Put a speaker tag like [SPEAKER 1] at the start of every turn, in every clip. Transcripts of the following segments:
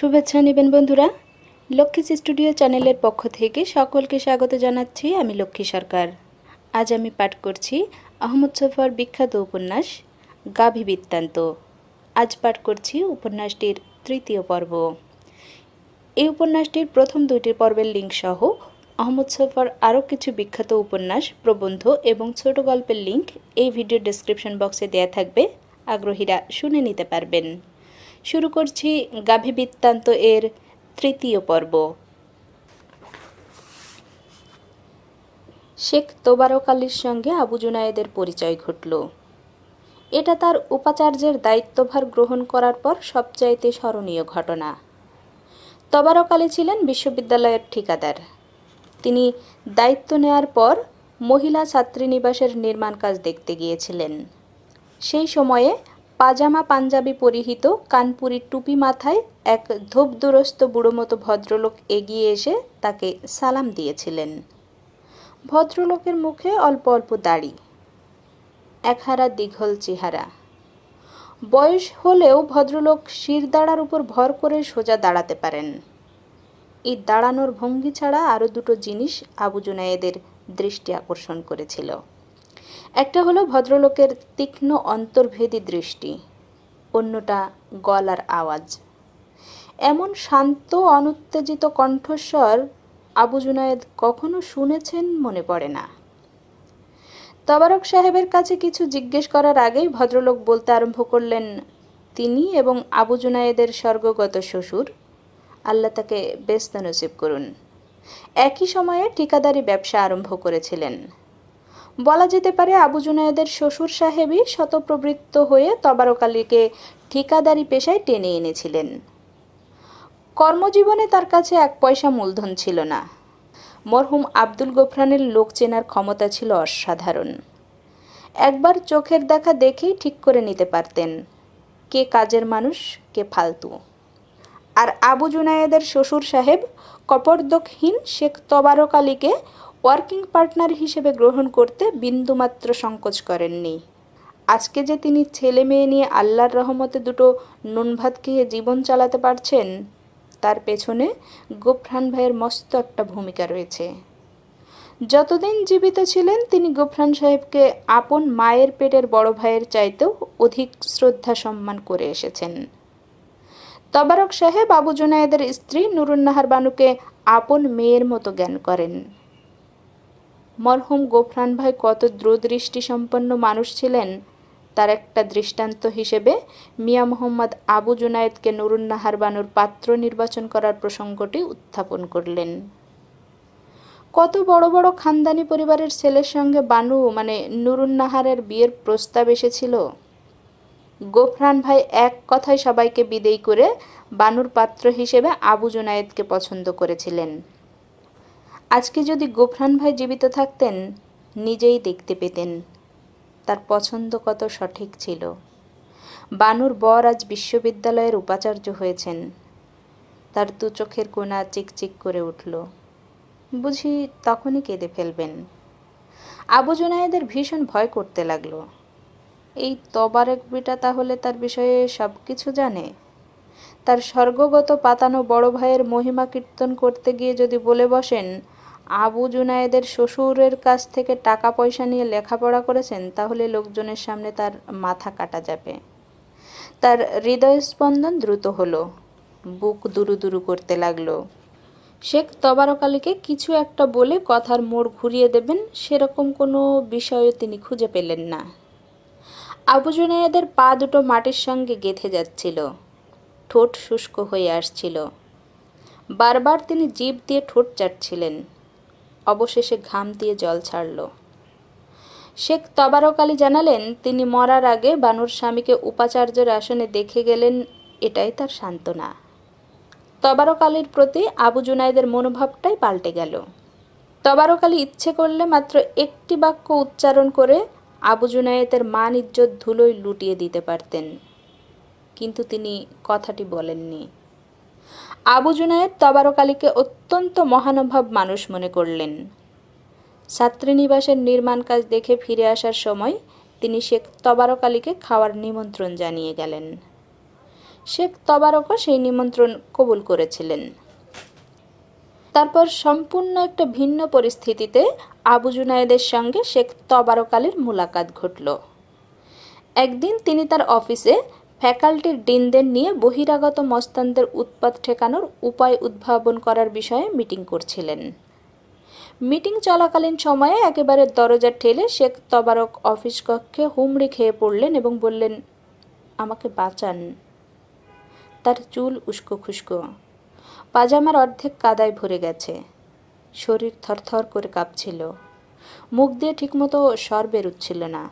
[SPEAKER 1] শুভেচ্ছা নেবেন বন্ধুরা লক্ষ্মীস স্টুডিও চ্যানেলের পক্ষ থেকে সকলকে স্বাগত জানাচ্ছি আমি লক্ষ্মী সরকার আজ আমি পাঠ করছি আহমদ সফর বিখ্যাত উপন্যাস গাভী বৃত্তান্ত আজ পাঠ করছি উপন্যাসটির তৃতীয় পর্ব এই উপন্যাসটির প্রথম দুইটি পর্বের লিঙ্ক সহ আহমদ সফর আরও কিছু বিখ্যাত উপন্যাস প্রবন্ধ এবং ছোট গল্পের লিঙ্ক এই ভিডিও ডেসক্রিপশন বক্সে দেয়া থাকবে আগ্রহীরা শুনে নিতে পারবেন শুরু করছি গাভী বৃত্তান্ত এর তৃতীয় পর্ব শেখ তোবারক আলীর সঙ্গে আবু জুনায়েদের পরিচয় ঘটল এটা তার উপাচার্যের দায়িত্বভার গ্রহণ করার পর সবচাইতে স্মরণীয় ঘটনা তবারক আলী ছিলেন বিশ্ববিদ্যালয়ের ঠিকাদার তিনি দায়িত্ব নেয়ার পর মহিলা ছাত্রীনিবাসের নির্মাণ কাজ দেখতে গিয়েছিলেন সেই সময়ে পাজামা পাঞ্জাবি পরিহিত কানপুরির টুপি মাথায় এক দুরস্ত বুড়ো মতো ভদ্রলোক এগিয়ে এসে তাকে সালাম দিয়েছিলেন ভদ্রলোকের মুখে অল্প অল্প দাড়ি একহারা দীঘল চেহারা বয়স হলেও ভদ্রলোক শির দাঁড়ার উপর ভর করে সোজা দাঁড়াতে পারেন এই দাঁড়ানোর ভঙ্গি ছাড়া আরও দুটো জিনিস আবু জুনায়েদের দৃষ্টি আকর্ষণ করেছিল একটা হলো ভদ্রলোকের তীক্ষ্ণ অন্তর্ভেদী দৃষ্টি অন্যটা গলার আওয়াজ এমন শান্ত অনুত্তেজিত কণ্ঠস্বর আবু জুনায়দ কখনো শুনেছেন মনে পড়ে না তবারক সাহেবের কাছে কিছু জিজ্ঞেস করার আগেই ভদ্রলোক বলতে আরম্ভ করলেন তিনি এবং আবু জুনায়েদের স্বর্গগত শ্বশুর আল্লাহ তাকে বেস্ত নসিব করুন একই সময়ে ঠিকাদারি ব্যবসা আরম্ভ করেছিলেন বলা যেতে পারে আবু জুনায়দের শ্বশুর সাহেবই শতপ্রবৃত্ত হয়ে তবারকালীকে ঠিকাদারি পেশায় টেনে এনেছিলেন কর্মজীবনে তার কাছে এক পয়সা মূলধন ছিল না মরহুম আব্দুল গোফরানের লোক চেনার ক্ষমতা ছিল অসাধারণ একবার চোখের দেখা দেখেই ঠিক করে নিতে পারতেন কে কাজের মানুষ কে ফালতু আর আবু জুনায়েদের শ্বশুর সাহেব কপর্দকহীন শেখ তবারক আলীকে ওয়ার্কিং পার্টনার হিসেবে গ্রহণ করতে বিন্দুমাত্র সংকোচ করেননি আজকে যে তিনি ছেলে মেয়ে নিয়ে আল্লাহর রহমতে দুটো নুন ভাত খেয়ে জীবন চালাতে পারছেন তার পেছনে গোফরান ভাইয়ের মস্ত একটা ভূমিকা রয়েছে যতদিন জীবিত ছিলেন তিনি গোফরান সাহেবকে আপন মায়ের পেটের বড় ভাইয়ের চাইতেও অধিক শ্রদ্ধা সম্মান করে এসেছেন তবারক সাহেব আবু জুনায়েদের স্ত্রী নুরুন্নাহার বানুকে আপন মেয়ের মতো জ্ঞান করেন মরহুম গোফরান ভাই কত দ্রুদৃষ্টি সম্পন্ন মানুষ ছিলেন তার একটা দৃষ্টান্ত হিসেবে মিয়া মোহাম্মদ আবু জুনায়েদকে নুরুন্নাহার বানুর পাত্র নির্বাচন করার প্রসঙ্গটি উত্থাপন করলেন কত বড় বড় খানদানি পরিবারের ছেলের সঙ্গে বানু মানে নুরুন্নাহারের বিয়ের প্রস্তাব এসেছিল গোফরান ভাই এক কথায় সবাইকে বিদেয় করে বানুর পাত্র হিসেবে আবু জুনায়েদকে পছন্দ করেছিলেন আজকে যদি গোফরান ভাই জীবিত থাকতেন নিজেই দেখতে পেতেন তার পছন্দ কত সঠিক ছিল বানুর বর আজ বিশ্ববিদ্যালয়ের উপাচার্য হয়েছেন তার দু চোখের কোনা চিকচিক করে উঠল বুঝি তখনই কেঁদে ফেলবেন আবু জোনায়েদের ভীষণ ভয় করতে লাগলো এই তবারেক বিটা তাহলে তার বিষয়ে সব কিছু জানে তার স্বর্গগত পাতানো বড় ভাইয়ের মহিমা কীর্তন করতে গিয়ে যদি বলে বসেন আবু জুনায়েদের শ্বশুরের কাছ থেকে টাকা পয়সা নিয়ে লেখাপড়া করেছেন তাহলে লোকজনের সামনে তার মাথা কাটা যাবে তার হৃদয়স্পন্দন দ্রুত হলো বুক দুরু দুরু করতে লাগলো শেখ তবারক আলীকে কিছু একটা বলে কথার মোড় ঘুরিয়ে দেবেন সেরকম কোনো বিষয়ও তিনি খুঁজে পেলেন না আবু জুনায়েদের পা দুটো মাটির সঙ্গে গেঁথে যাচ্ছিল ঠোঁট শুষ্ক হয়ে আসছিল বারবার তিনি জিভ দিয়ে ঠোঁট চাটছিলেন অবশেষে ঘাম দিয়ে জল ছাড়ল শেখ তবারক আলী জানালেন তিনি মরার আগে বানুর স্বামীকে উপাচার্যের আসনে দেখে গেলেন এটাই তার সান্ত্বনা তবারক আলীর প্রতি আবু জুনাইদের মনোভাবটাই পাল্টে গেল তবারক আলী ইচ্ছে করলে মাত্র একটি বাক্য উচ্চারণ করে আবু জুনায়েতের মান ইজ্জত ধুলোয় লুটিয়ে দিতে পারতেন কিন্তু তিনি কথাটি বলেননি আবু জুনায়েদ তবারক আলীকে অত্যন্ত মহানুভব মানুষ মনে করলেন ছাত্রীনিবাসের নির্মাণ কাজ দেখে ফিরে আসার সময় তিনি শেখ তবারক আলীকে খাওয়ার নিমন্ত্রণ জানিয়ে গেলেন শেখ তবারকও সেই নিমন্ত্রণ কবুল করেছিলেন তারপর সম্পূর্ণ একটা ভিন্ন পরিস্থিতিতে আবু জুনায়েদের সঙ্গে শেখ তবারক আলীর মোলাকাত ঘটল একদিন তিনি তার অফিসে ফ্যাকাল্টির ডিনদের নিয়ে বহিরাগত মস্তানদের উৎপাত ঠেকানোর উপায় উদ্ভাবন করার বিষয়ে মিটিং করছিলেন মিটিং চলাকালীন সময়ে একেবারে দরজা ঠেলে শেখ তবারক অফিস কক্ষে হুমড়ি খেয়ে পড়লেন এবং বললেন আমাকে বাঁচান তার চুল উস্কো খুস্কো পাজামার অর্ধেক কাদায় ভরে গেছে শরীর থরথর করে কাঁপছিল মুখ দিয়ে ঠিকমতো স্বর বেরুচ্ছিল না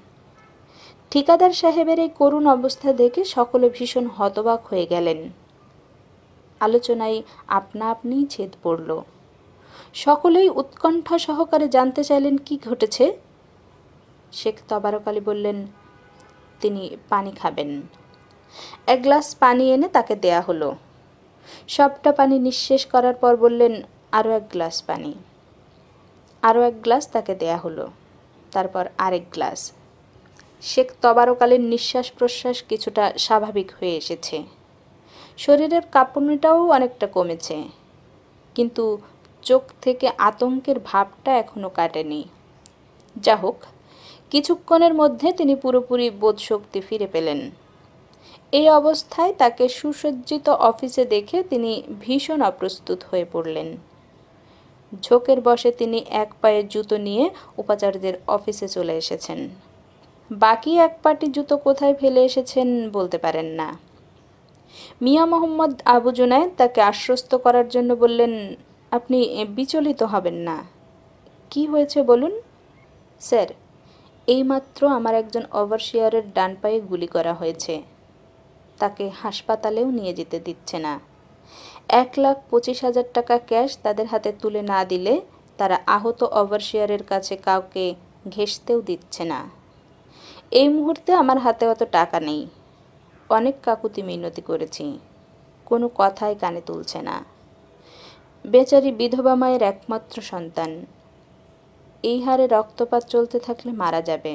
[SPEAKER 1] ঠিকাদার সাহেবের এই করুণ অবস্থা দেখে সকলে ভীষণ হতবাক হয়ে গেলেন আলোচনায় আপনা আপনিই ছেদ পড়ল সকলেই উৎকণ্ঠা সহকারে জানতে চাইলেন কি ঘটেছে শেখ তবারকালী বললেন তিনি পানি খাবেন এক গ্লাস পানি এনে তাকে দেয়া হলো সবটা পানি নিঃশেষ করার পর বললেন আরও এক গ্লাস পানি আরও এক গ্লাস তাকে দেয়া হলো তারপর আরেক গ্লাস শেখ তবারকালের নিঃশ্বাস প্রশ্বাস কিছুটা স্বাভাবিক হয়ে এসেছে শরীরের কাঁপুনিটাও অনেকটা কমেছে কিন্তু চোখ থেকে আতঙ্কের ভাবটা এখনও কাটেনি যা হোক কিছুক্ষণের মধ্যে তিনি পুরোপুরি বোধশক্তি ফিরে পেলেন এই অবস্থায় তাকে সুসজ্জিত অফিসে দেখে তিনি ভীষণ অপ্রস্তুত হয়ে পড়লেন ঝোঁকের বসে তিনি এক পায়ে জুতো নিয়ে উপাচার্যের অফিসে চলে এসেছেন বাকি এক পাটি জুতো কোথায় ফেলে এসেছেন বলতে পারেন না মিয়া মোহাম্মদ আবু জুনায়দ তাকে আশ্বস্ত করার জন্য বললেন আপনি বিচলিত হবেন না কি হয়েছে বলুন স্যার এইমাত্র আমার একজন ওভারশিয়ারের ডান পায়ে গুলি করা হয়েছে তাকে হাসপাতালেও নিয়ে যেতে দিচ্ছে না এক লাখ পঁচিশ হাজার টাকা ক্যাশ তাদের হাতে তুলে না দিলে তারা আহত ওভারশিয়ারের কাছে কাউকে ঘেঁষতেও দিচ্ছে না এই মুহূর্তে আমার হাতে অত টাকা নেই অনেক কাকুতি মিনতি করেছি কোনো কথাই কানে তুলছে না বেচারি বিধবা মায়ের একমাত্র সন্তান এই হারে রক্তপাত চলতে থাকলে মারা যাবে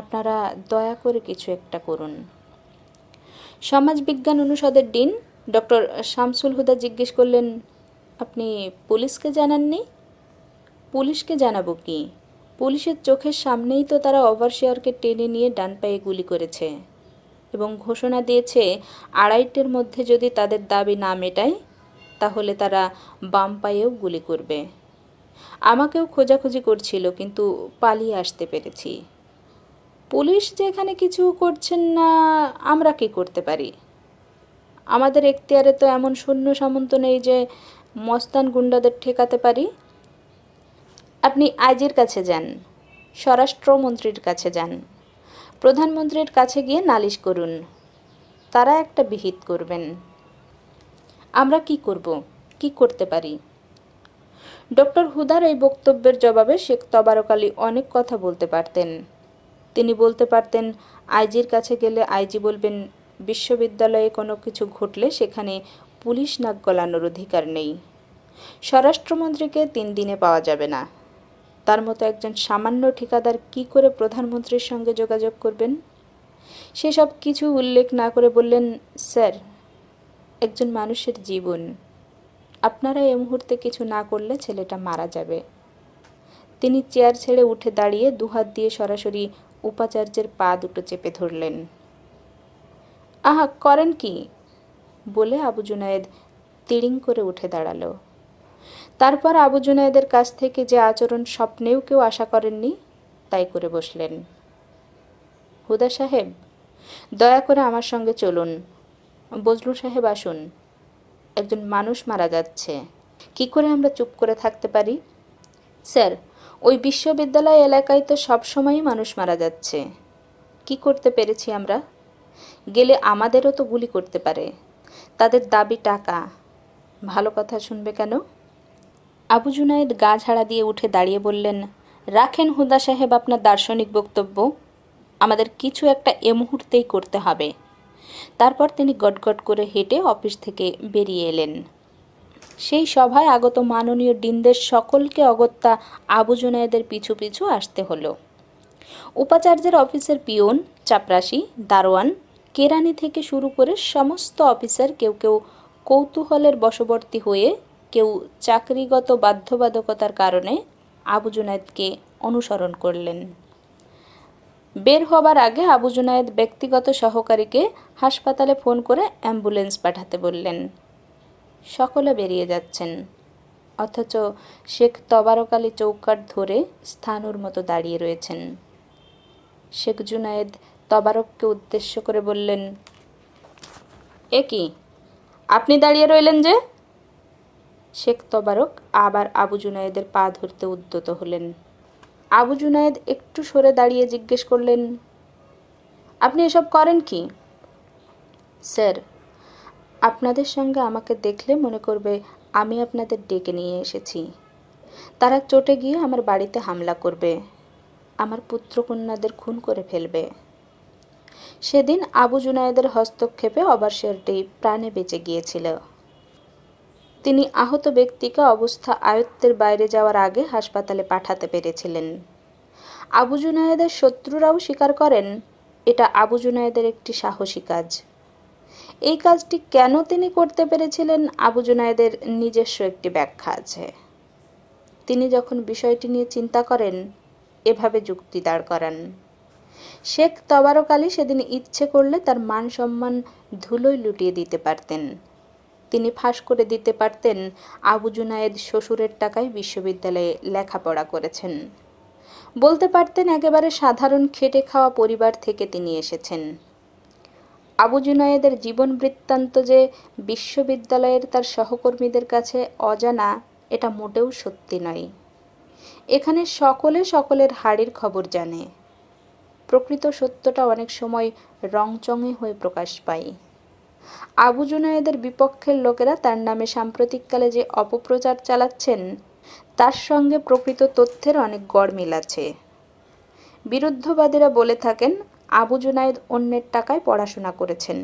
[SPEAKER 1] আপনারা দয়া করে কিছু একটা করুন সমাজ বিজ্ঞান অনুষদের ডিন ডক্টর শামসুল হুদা জিজ্ঞেস করলেন আপনি পুলিশকে জানাননি পুলিশকে জানাবো কি পুলিশের চোখের সামনেই তো তারা ওভারশেয়ারকে টেনে নিয়ে ডান পায়ে গুলি করেছে এবং ঘোষণা দিয়েছে আড়াইটের মধ্যে যদি তাদের দাবি না মেটায় তাহলে তারা বাম পায়েও গুলি করবে আমাকেও খোঁজাখুঁজি করছিল কিন্তু পালিয়ে আসতে পেরেছি পুলিশ যে এখানে কিছু করছেন না আমরা কি করতে পারি আমাদের এখতিয়ারে তো এমন সৈন্য সামন্ত নেই যে মস্তান গুন্ডাদের ঠেকাতে পারি আপনি আইজির কাছে যান স্বরাষ্ট্রমন্ত্রীর কাছে যান প্রধানমন্ত্রীর কাছে গিয়ে নালিশ করুন তারা একটা বিহিত করবেন আমরা কি করব কি করতে পারি ডক্টর হুদার এই বক্তব্যের জবাবে শেখ তবারক আলী অনেক কথা বলতে পারতেন তিনি বলতে পারতেন আইজির কাছে গেলে আইজি বলবেন বিশ্ববিদ্যালয়ে কোনো কিছু ঘটলে সেখানে পুলিশ নাক গলানোর অধিকার নেই স্বরাষ্ট্রমন্ত্রীকে তিন দিনে পাওয়া যাবে না তার মতো একজন সামান্য ঠিকাদার কি করে প্রধানমন্ত্রীর সঙ্গে যোগাযোগ করবেন সেসব কিছু উল্লেখ না করে বললেন স্যার একজন মানুষের জীবন আপনারা এ মুহূর্তে কিছু না করলে ছেলেটা মারা যাবে তিনি চেয়ার ছেড়ে উঠে দাঁড়িয়ে দুহাত দিয়ে সরাসরি উপাচার্যের পা দুটো চেপে ধরলেন আহা করেন কি বলে আবু জুনায়েদ তিড়িং করে উঠে দাঁড়ালো তারপর আবু জুনায়দের কাছ থেকে যে আচরণ স্বপ্নেও কেউ আশা করেননি তাই করে বসলেন হুদা সাহেব দয়া করে আমার সঙ্গে চলুন বজলু সাহেব আসুন একজন মানুষ মারা যাচ্ছে কি করে আমরা চুপ করে থাকতে পারি স্যার ওই বিশ্ববিদ্যালয় এলাকায় তো সবসময়ই মানুষ মারা যাচ্ছে কি করতে পেরেছি আমরা গেলে আমাদেরও তো গুলি করতে পারে তাদের দাবি টাকা ভালো কথা শুনবে কেন আবু জুনায়েদ গা ঝাড়া দিয়ে উঠে দাঁড়িয়ে বললেন রাখেন হুদা সাহেব আপনার দার্শনিক বক্তব্য আমাদের কিছু একটা এ মুহূর্তেই করতে হবে তারপর তিনি গটগট করে হেঁটে অফিস থেকে বেরিয়ে এলেন সেই সভায় আগত মাননীয় ডিনদের সকলকে অগত্যা আবু জুনায়েদের পিছু পিছু আসতে হলো উপাচার্যের অফিসের পিয়ন চাপরাশি দারোয়ান কেরানি থেকে শুরু করে সমস্ত অফিসার কেউ কেউ কৌতূহলের বশবর্তী হয়ে কেউ চাকরিগত বাধ্যবাধকতার কারণে আবু জুনায়েদকে অনুসরণ করলেন বের হবার আগে আবু জুনায়েদ ব্যক্তিগত সহকারীকে হাসপাতালে ফোন করে অ্যাম্বুলেন্স পাঠাতে বললেন সকলে বেরিয়ে যাচ্ছেন অথচ শেখ তবারকালী চৌকাট ধরে স্থানুর মতো দাঁড়িয়ে রয়েছেন শেখ জুনায়েদ তবারককে উদ্দেশ্য করে বললেন এ কি আপনি দাঁড়িয়ে রইলেন যে শেখ তবারক আবার আবু জুনায়েদের পা ধরতে উদ্যত হলেন আবু জুনায়েদ একটু সরে দাঁড়িয়ে জিজ্ঞেস করলেন আপনি এসব করেন কি স্যার আপনাদের সঙ্গে আমাকে দেখলে মনে করবে আমি আপনাদের ডেকে নিয়ে এসেছি তারা চটে গিয়ে আমার বাড়িতে হামলা করবে আমার পুত্রকন্যাদের খুন করে ফেলবে সেদিন আবু জুনায়েদের হস্তক্ষেপে অবার শেরটি প্রাণে বেঁচে গিয়েছিল তিনি আহত ব্যক্তিকে অবস্থা আয়ত্তের বাইরে যাওয়ার আগে হাসপাতালে পাঠাতে পেরেছিলেন আবু জুনায়েদের শত্রুরাও স্বীকার করেন এটা আবু জুনায়েদের একটি সাহসী কাজ এই কাজটি কেন তিনি করতে পেরেছিলেন আবু জুনায়েদের নিজস্ব একটি ব্যাখ্যা আছে তিনি যখন বিষয়টি নিয়ে চিন্তা করেন এভাবে যুক্তি দাঁড় করান শেখ তবারক আলী সেদিন ইচ্ছে করলে তার মান সম্মান ধুলোয় লুটিয়ে দিতে পারতেন তিনি ফাঁস করে দিতে পারতেন আবু জুনায়েদ শ্বশুরের টাকায় বিশ্ববিদ্যালয়ে লেখাপড়া করেছেন বলতে পারতেন একেবারে সাধারণ খেটে খাওয়া পরিবার থেকে তিনি এসেছেন আবু জুনায়েদের জীবন বৃত্তান্ত যে বিশ্ববিদ্যালয়ের তার সহকর্মীদের কাছে অজানা এটা মোটেও সত্যি নয় এখানে সকলে সকলের হাড়ির খবর জানে প্রকৃত সত্যটা অনেক সময় রংচঙে হয়ে প্রকাশ পায় আবু জুনায়েদের বিপক্ষের লোকেরা তার নামে সাম্প্রতিককালে যে অপপ্রচার চালাচ্ছেন তার সঙ্গে প্রকৃত তথ্যের অনেক গড় মিল আছে বিরুদ্ধবাদীরা বলে থাকেন আবু জুনায়েদ অন্যের টাকায় পড়াশোনা করেছেন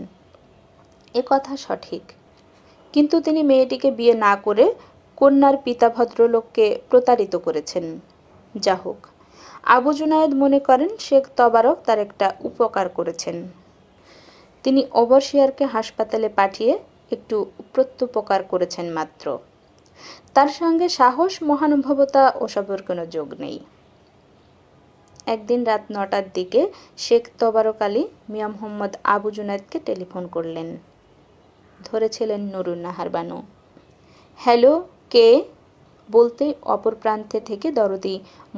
[SPEAKER 1] এ কথা সঠিক কিন্তু তিনি মেয়েটিকে বিয়ে না করে কন্যার পিতা ভদ্রলোককে প্রতারিত করেছেন যা হোক আবু জুনায়েদ মনে করেন শেখ তবারক তার একটা উপকার করেছেন তিনি অবশিয়ারকে হাসপাতালে পাঠিয়ে একটু প্রত্যুপকার করেছেন মাত্র তার সঙ্গে সাহস মহানুভবতা ওসবের কোনো যোগ নেই একদিন রাত নটার দিকে শেখ তবারক আলী মিয়া মোহাম্মদ আবু জুনায়দকে টেলিফোন করলেন ধরেছিলেন নুরুন নাহার বানু হ্যালো কে বলতে অপর প্রান্তে থেকে দরদি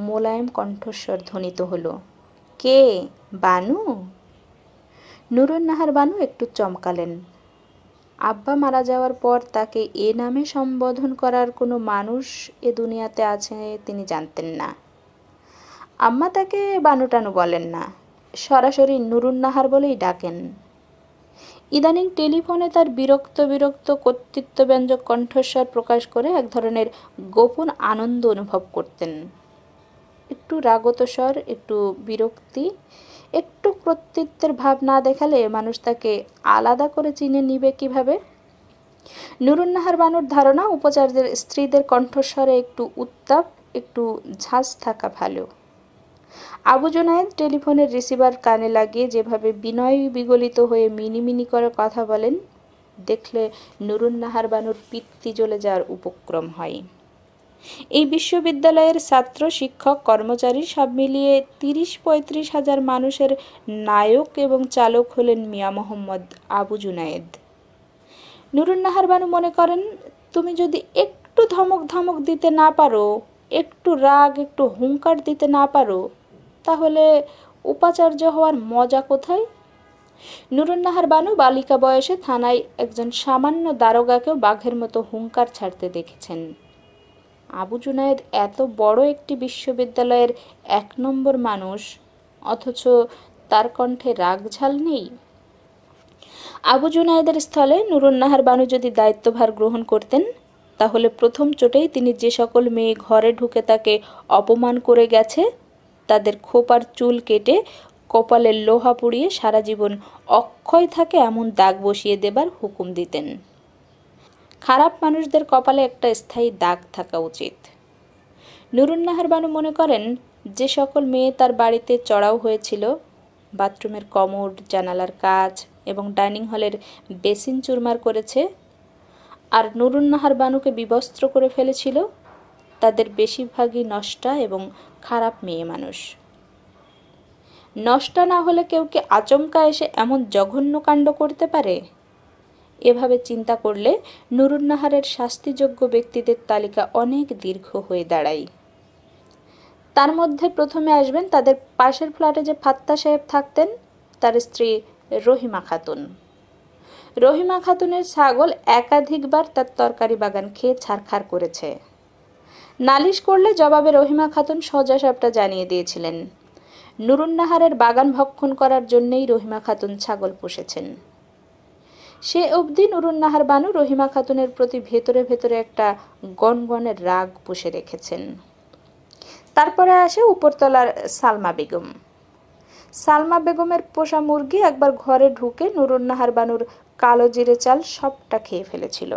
[SPEAKER 1] মোলায়েম কণ্ঠস্বর ধ্বনিত হলো কে বানু নুরুন্নাহার বানু একটু চমকালেন আব্বা মারা যাওয়ার পর তাকে এ নামে সম্বোধন করার কোনো মানুষ এ দুনিয়াতে আছে তিনি জানতেন না আম্মা তাকে বানুটানু বলেন না সরাসরি নুরুন্নাহার বলেই ডাকেন ইদানিং টেলিফোনে তার বিরক্ত বিরক্ত কর্তৃত্বব্যঞ্জক কণ্ঠস্বর প্রকাশ করে এক ধরনের গোপন আনন্দ অনুভব করতেন একটু রাগত স্বর একটু বিরক্তি একটু কর্তৃত্বের ভাব না দেখালে মানুষ তাকে আলাদা করে চিনে নিবে কিভাবে নুরুন্নাহার বানুর ধারণা উপচারদের স্ত্রীদের কণ্ঠস্বরে একটু উত্তাপ একটু ঝাঁজ থাকা ভালো আবু জোনায়েদ টেলিফোনের রিসিভার কানে লাগিয়ে যেভাবে বিনয় বিগলিত হয়ে মিনিমিনি করে কথা বলেন দেখলে নুরুন্নাহার বানুর পিত্তি জ্বলে যাওয়ার উপক্রম হয় এই বিশ্ববিদ্যালয়ের ছাত্র শিক্ষক কর্মচারী সব মিলিয়ে তিরিশ পঁয়ত্রিশ হাজার মানুষের নায়ক এবং চালক হলেন মিয়া মোহাম্মদ আবু জুনায়েদ নুরুন্নাহার বানু মনে করেন তুমি যদি একটু ধমক ধমক দিতে না পারো একটু রাগ একটু হুঙ্কার দিতে না পারো তাহলে উপাচার্য হওয়ার মজা কোথায় নুরুন্নাহার বানু বালিকা বয়সে থানায় একজন সামান্য দারোগাকেও বাঘের মতো হুঙ্কার ছাড়তে দেখেছেন আবু জুনায়েদ এত বড় একটি বিশ্ববিদ্যালয়ের এক নম্বর মানুষ অথচ তার কণ্ঠে রাগঝাল নেই আবু জুনায়েদের স্থলে নুরুন্নাহার বানু যদি দায়িত্বভার গ্রহণ করতেন তাহলে প্রথম চোটেই তিনি যে সকল মেয়ে ঘরে ঢুকে তাকে অপমান করে গেছে তাদের খোপার চুল কেটে কপালের লোহা পুড়িয়ে সারা জীবন অক্ষয় থাকে এমন দাগ বসিয়ে দেবার হুকুম দিতেন খারাপ মানুষদের কপালে একটা স্থায়ী দাগ থাকা উচিত নুরুন্নাহার বানু মনে করেন যে সকল মেয়ে তার বাড়িতে চড়াও হয়েছিল বাথরুমের কমোড জানালার কাজ এবং ডাইনিং হলের বেসিন চুরমার করেছে আর নুরুন্নাহার বানুকে বিবস্ত্র করে ফেলেছিল তাদের বেশিরভাগই নষ্টা এবং খারাপ মেয়ে মানুষ নষ্টা না হলে কেউ কি আচমকা এসে এমন জঘন্য কাণ্ড করতে পারে এভাবে চিন্তা করলে নুরুন্নাহারের শাস্তিযোগ্য ব্যক্তিদের তালিকা অনেক দীর্ঘ হয়ে দাঁড়ায় তার মধ্যে প্রথমে আসবেন তাদের পাশের ফ্ল্যাটে যে ফাত্তা সাহেব থাকতেন তার স্ত্রী রহিমা খাতুন রহিমা খাতুনের ছাগল একাধিকবার তার তরকারি বাগান খেয়ে ছাড়খাড় করেছে নালিশ করলে জবাবে রহিমা খাতুন সজা সাহেবটা জানিয়ে দিয়েছিলেন নুরুন্নাহারের বাগান ভক্ষণ করার জন্যই রহিমা খাতুন ছাগল পুষেছেন সে অবধি নুরুন্নাহার বানু রহিমা খাতুনের প্রতি ভেতরে ভেতরে একটা গনগনের রাগ পুষে রেখেছেন তারপরে আসে উপরতলার সালমা বেগম সালমা বেগমের পোষা মুরগি একবার ঘরে ঢুকে নুরুন্নাহার বানুর কালো জিরে চাল সবটা খেয়ে ফেলেছিল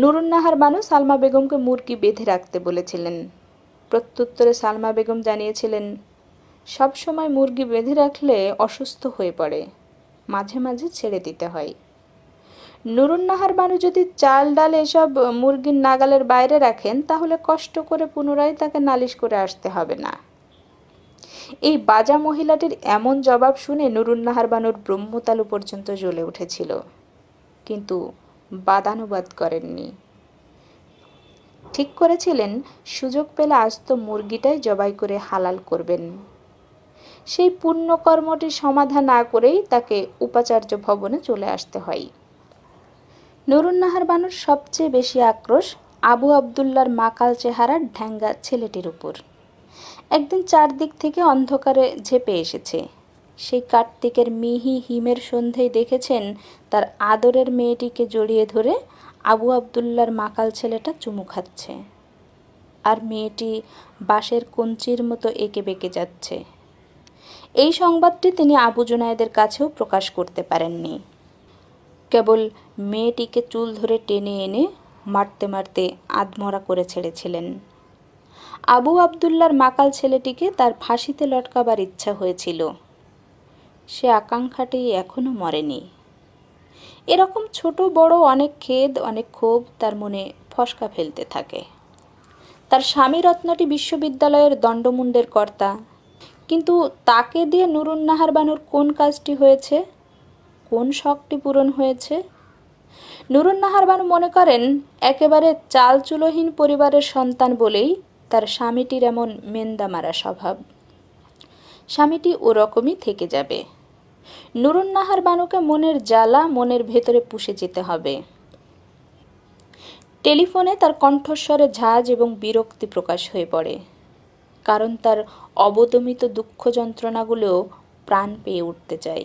[SPEAKER 1] নুরুন্নাহার বানু সালমা বেগমকে মুরগি বেঁধে রাখতে বলেছিলেন প্রত্যুত্তরে সালমা বেগম জানিয়েছিলেন সবসময় মুরগি বেঁধে রাখলে অসুস্থ হয়ে পড়ে মাঝে মাঝে ছেড়ে দিতে হয় নুরুন্নাহার বানু যদি চাল ডাল এসব মুরগির নাগালের বাইরে রাখেন তাহলে কষ্ট করে পুনরায় তাকে নালিশ করে আসতে হবে না এই বাজা মহিলাটির এমন জবাব শুনে নুরুন্নাহার বানুর ব্রহ্মতালু পর্যন্ত জ্বলে উঠেছিল কিন্তু বাদানুবাদ করেননি ঠিক করেছিলেন সুযোগ পেলে আজ তো মুরগিটাই জবাই করে হালাল করবেন সেই পুণ্যকর্মটি সমাধা না করেই তাকে উপাচার্য ভবনে চলে আসতে হয় নরুন্নাহার বানুর সবচেয়ে বেশি আক্রোশ আবু আবদুল্লার মাকাল চেহারার ঢ্যাঙ্গা ছেলেটির উপর একদিন চারদিক থেকে অন্ধকারে ঝেপে এসেছে সেই কার্তিকের মিহি হিমের সন্ধেই দেখেছেন তার আদরের মেয়েটিকে জড়িয়ে ধরে আবু আবদুল্লার মাকাল ছেলেটা চুমু খাচ্ছে আর মেয়েটি বাঁশের কঞ্চির মতো এঁকে বেঁকে যাচ্ছে এই সংবাদটি তিনি আবু জুনায়েদের কাছেও প্রকাশ করতে পারেননি কেবল মেয়েটিকে চুল ধরে টেনে এনে মারতে মারতে আধমরা করে ছেড়েছিলেন আবু আবদুল্লার মাকাল ছেলেটিকে তার ফাঁসিতে লটকাবার ইচ্ছা হয়েছিল সে আকাঙ্ক্ষাটি এখনও মরেনি এরকম ছোট বড় অনেক খেদ অনেক ক্ষোভ তার মনে ফসকা ফেলতে থাকে তার স্বামী রত্নটি বিশ্ববিদ্যালয়ের দণ্ডমুণ্ডের কর্তা কিন্তু তাকে দিয়ে নুরুন নাহার বানুর কোন কাজটি হয়েছে কোন শখটি পূরণ হয়েছে নুরুন নাহার বানু মনে করেন একেবারে চালচুলোহীন পরিবারের সন্তান বলেই তার স্বামীটির এমন মেন্দা মারা স্বভাব স্বামীটি ওরকমই থেকে যাবে নুরুন নাহার বানুকে মনের জ্বালা মনের ভেতরে পুষে যেতে হবে টেলিফোনে তার কণ্ঠস্বরে ঝাঁজ এবং বিরক্তি প্রকাশ হয়ে পড়ে কারণ তার অবদমিত দুঃখ যন্ত্রণাগুলোও প্রাণ পেয়ে উঠতে চাই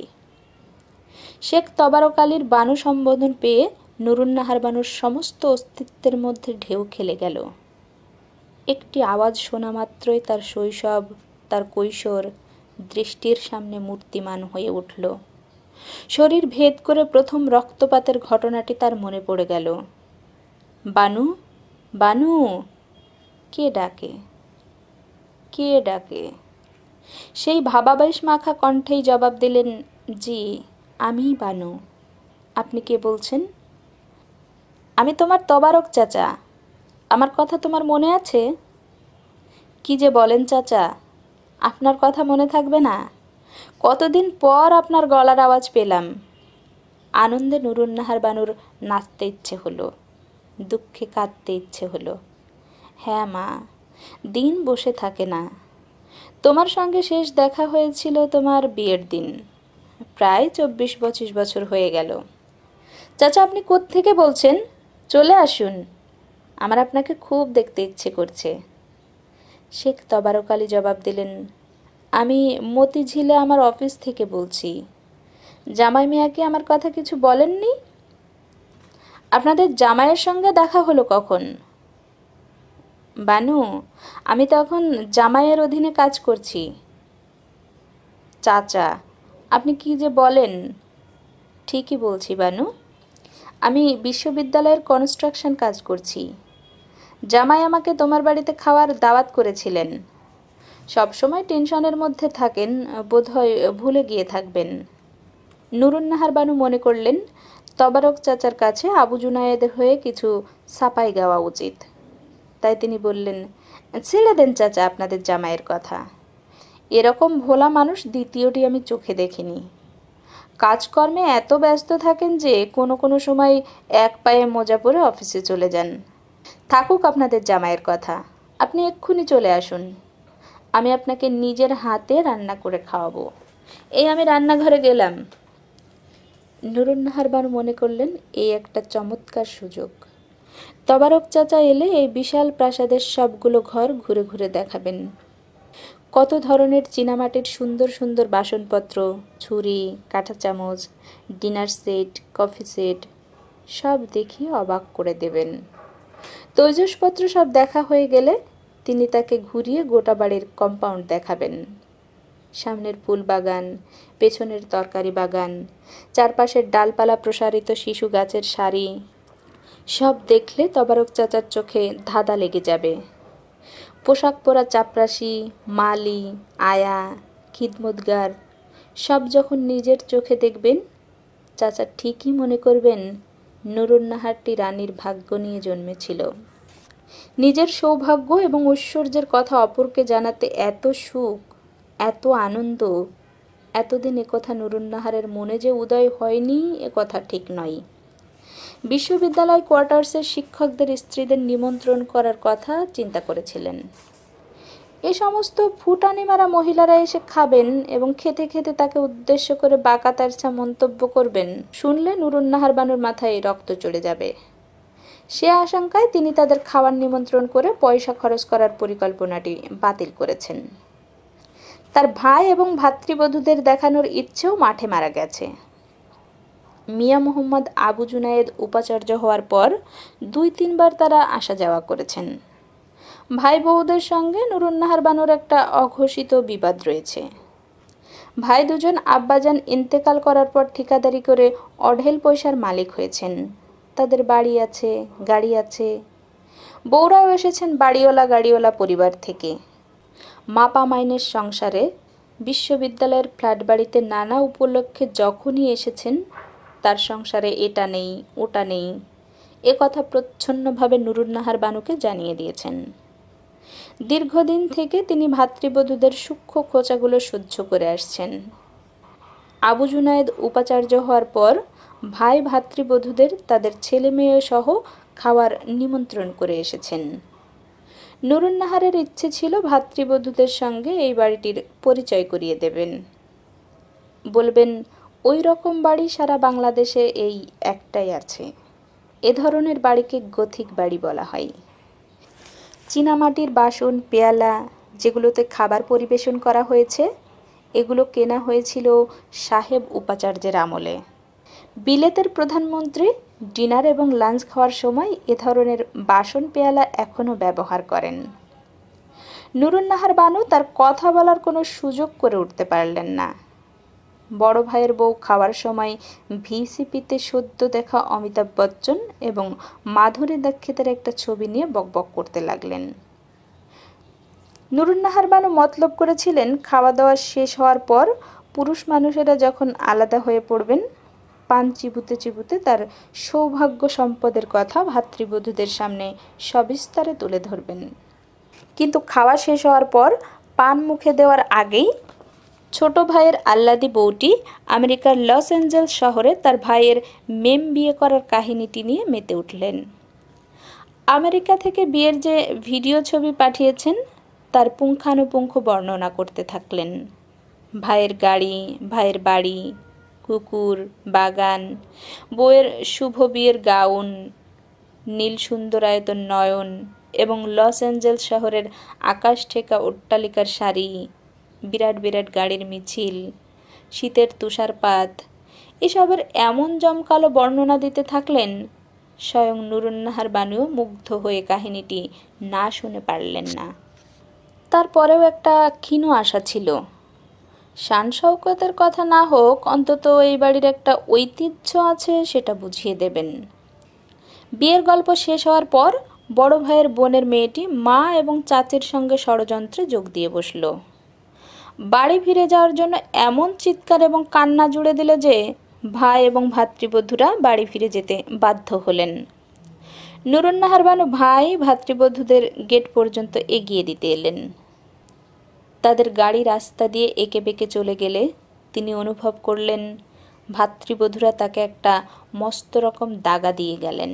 [SPEAKER 1] শেখ তবারক আলীর বানু সম্বোধন পেয়ে নুরুন্নাহার বানুর সমস্ত অস্তিত্বের মধ্যে ঢেউ খেলে গেল একটি আওয়াজ শোনা মাত্রই তার শৈশব তার কৈশোর দৃষ্টির সামনে মূর্তিমান হয়ে উঠল শরীর ভেদ করে প্রথম রক্তপাতের ঘটনাটি তার মনে পড়ে গেল বানু বানু কে ডাকে কে ডাকে সেই ভাবাবেশ মাখা কণ্ঠেই জবাব দিলেন জি আমি বানু আপনি কে বলছেন আমি তোমার তবারক চাচা আমার কথা তোমার মনে আছে কি যে বলেন চাচা আপনার কথা মনে থাকবে না কতদিন পর আপনার গলার আওয়াজ পেলাম আনন্দে নুরুন্নাহার বানুর নাচতে ইচ্ছে হলো দুঃখে কাঁদতে ইচ্ছে হলো হ্যাঁ মা দিন বসে থাকে না তোমার সঙ্গে শেষ দেখা হয়েছিল তোমার বিয়ের দিন প্রায় চব্বিশ পঁচিশ বছর হয়ে গেল চাচা আপনি থেকে বলছেন চলে আসুন আমার আপনাকে খুব দেখতে ইচ্ছে করছে শেখ তবারকালী জবাব দিলেন আমি মতিঝিলে আমার অফিস থেকে বলছি জামাই মিয়াকে আমার কথা কিছু বলেননি আপনাদের জামাইয়ের সঙ্গে দেখা হলো কখন বানু আমি তখন জামাইয়ের অধীনে কাজ করছি চাচা আপনি কি যে বলেন ঠিকই বলছি বানু আমি বিশ্ববিদ্যালয়ের কনস্ট্রাকশন কাজ করছি জামাই আমাকে তোমার বাড়িতে খাওয়ার দাওয়াত করেছিলেন সবসময় টেনশনের মধ্যে থাকেন বোধহয় ভুলে গিয়ে থাকবেন নুরুন্নাহার বানু মনে করলেন তবারক চাচার কাছে আবু জুনায়েদের হয়ে কিছু সাপাই গাওয়া উচিত তাই তিনি বললেন ছেড়ে দেন চাচা আপনাদের জামাইয়ের কথা এরকম ভোলা মানুষ দ্বিতীয়টি আমি চোখে দেখিনি কাজকর্মে এত ব্যস্ত থাকেন যে কোনো কোনো সময় এক পায়ে মোজা পরে অফিসে চলে যান থাকুক আপনাদের জামাইয়ের কথা আপনি এক্ষুনি চলে আসুন আমি আপনাকে নিজের হাতে রান্না করে খাওয়াবো এই আমি রান্নাঘরে গেলাম নুরুন্নাহার বানু মনে করলেন এই একটা চমৎকার সুযোগ তবারক চাচা এলে এই বিশাল প্রাসাদের সবগুলো ঘর ঘুরে ঘুরে দেখাবেন কত ধরনের চীনামাটির সুন্দর সুন্দর বাসনপত্র ছুরি কাঁটা চামচ ডিনার সেট কফি সেট সব দেখিয়ে অবাক করে দেবেন তৈজসপত্র সব দেখা হয়ে গেলে তিনি তাকে ঘুরিয়ে গোটা বাড়ির কম্পাউন্ড দেখাবেন সামনের ফুল বাগান পেছনের তরকারি বাগান চারপাশের ডালপালা প্রসারিত শিশু গাছের সারি সব দেখলে তবারক চাচার চোখে ধাঁধা লেগে যাবে পোশাক পরা চাপরাশি মালি আয়া খিদমতগার সব যখন নিজের চোখে দেখবেন চাচা ঠিকই মনে করবেন নুরুন্নাহারটি রানীর ভাগ্য নিয়ে জন্মেছিল নিজের সৌভাগ্য এবং ঐশ্বর্যের কথা অপরকে জানাতে এত সুখ এত আনন্দ এতদিন একথা নুরুন্নাহারের মনে যে উদয় হয়নি এ কথা ঠিক নয় বিশ্ববিদ্যালয় কোয়ার্টার্সের শিক্ষকদের স্ত্রীদের নিমন্ত্রণ করার কথা চিন্তা করেছিলেন এ সমস্ত ফুটানিমারা মহিলারা এসে খাবেন এবং খেতে খেতে তাকে উদ্দেশ্য করে বাঁকা তারছা মন্তব্য করবেন শুনলে নাহার বানুর মাথায় রক্ত চলে যাবে সে আশঙ্কায় তিনি তাদের খাওয়ার নিমন্ত্রণ করে পয়সা খরচ করার পরিকল্পনাটি বাতিল করেছেন তার ভাই এবং ভাতৃবধূদের দেখানোর ইচ্ছেও মাঠে মারা গেছে মিয়া মোহাম্মদ আবু জুনায়েদ উপাচার্য হওয়ার পর দুই তিনবার তারা আসা যাওয়া করেছেন ভাই বউদের সঙ্গে নুরুন্নাহার বানুর একটা অঘোষিত বিবাদ রয়েছে ভাই দুজন আব্বাজান ইন্তেকাল করার পর ঠিকাদারি করে অঢেল পয়সার মালিক হয়েছেন তাদের বাড়ি আছে গাড়ি আছে বউরাও এসেছেন বাড়িওয়ালা গাড়িওয়ালা পরিবার থেকে মাপা মাইনের সংসারে বিশ্ববিদ্যালয়ের ফ্ল্যাট বাড়িতে নানা উপলক্ষে যখনই এসেছেন তার সংসারে এটা নেই ওটা নেই এ কথা প্রচ্ছন্নভাবে নুরুন্নাহার বানুকে জানিয়ে দিয়েছেন দীর্ঘদিন থেকে তিনি ভাতৃবধূদের সূক্ষ্ম খোঁচাগুলো সহ্য করে আসছেন আবু জুনায়েদ উপাচার্য হওয়ার পর ভাই ভাতৃবধূদের তাদের ছেলে মেয়ে সহ খাওয়ার নিমন্ত্রণ করে এসেছেন নুরুন্নাহারের ইচ্ছে ছিল ভাতৃবধূদের সঙ্গে এই বাড়িটির পরিচয় করিয়ে দেবেন বলবেন ওই রকম বাড়ি সারা বাংলাদেশে এই একটাই আছে এ ধরনের বাড়িকে গথিক বাড়ি বলা হয় চীনামাটির বাসন পেয়ালা যেগুলোতে খাবার পরিবেশন করা হয়েছে এগুলো কেনা হয়েছিল সাহেব উপাচার্যের আমলে বিলেতের প্রধানমন্ত্রী ডিনার এবং লাঞ্চ খাওয়ার সময় এ ধরনের বাসন পেয়ালা এখনও ব্যবহার করেন নুরুন্নাহার বানু তার কথা বলার কোনো সুযোগ করে উঠতে পারলেন না বড় ভাইয়ের বউ খাওয়ার সময় ভিসিপিতে সদ্য দেখা অমিতাভ বচ্চন এবং মাধুরী দীক্ষিতের একটা ছবি নিয়ে বকবক করতে লাগলেন নুরুন্নাহার বানু মতলব করেছিলেন খাওয়া দাওয়া শেষ হওয়ার পর পুরুষ মানুষেরা যখন আলাদা হয়ে পড়বেন পান চিবুতে চিবুতে তার সৌভাগ্য সম্পদের কথা ভাতৃবধূদের সামনে সবিস্তারে তুলে ধরবেন কিন্তু খাওয়া শেষ হওয়ার পর পান মুখে দেওয়ার আগেই ছোট ভাইয়ের আল্লাদি বউটি আমেরিকার লস অ্যাঞ্জেলস শহরে তার ভাইয়ের মেম বিয়ে করার কাহিনীটি নিয়ে মেতে উঠলেন আমেরিকা থেকে বিয়ের যে ভিডিও ছবি পাঠিয়েছেন তার পুঙ্খানুপুঙ্খ বর্ণনা করতে থাকলেন ভাইয়ের গাড়ি ভাইয়ের বাড়ি কুকুর বাগান বইয়ের শুভ বিয়ের গাউন নীল সুন্দরায়তন নয়ন এবং লস অ্যাঞ্জেলস শহরের আকাশ ঠেকা অট্টালিকার শাড়ি বিরাট বিরাট গাড়ির মিছিল শীতের তুষারপাত এসবের এমন জমকালো বর্ণনা দিতে থাকলেন স্বয়ং নুরুন্নাহার বানুও মুগ্ধ হয়ে কাহিনীটি না শুনে পারলেন না তারপরেও একটা ক্ষীণ আশা ছিল শান শওকতের কথা না হোক অন্তত এই বাড়ির একটা ঐতিহ্য আছে সেটা বুঝিয়ে দেবেন বিয়ের গল্প শেষ হওয়ার পর বড় ভাইয়ের বোনের মেয়েটি মা এবং চাচির সঙ্গে ষড়যন্ত্রে যোগ দিয়ে বসলো বাড়ি ফিরে যাওয়ার জন্য এমন চিৎকার এবং কান্না জুড়ে দিল যে ভাই এবং ভাতৃবধূরা বাড়ি ফিরে যেতে বাধ্য হলেন নুরুন্নাহার বানু ভাই ভাতৃবধূদের গেট পর্যন্ত এগিয়ে দিতে এলেন তাদের গাড়ি রাস্তা দিয়ে এঁকে বেঁকে চলে গেলে তিনি অনুভব করলেন ভাতৃবধূরা তাকে একটা মস্ত রকম দাগা দিয়ে গেলেন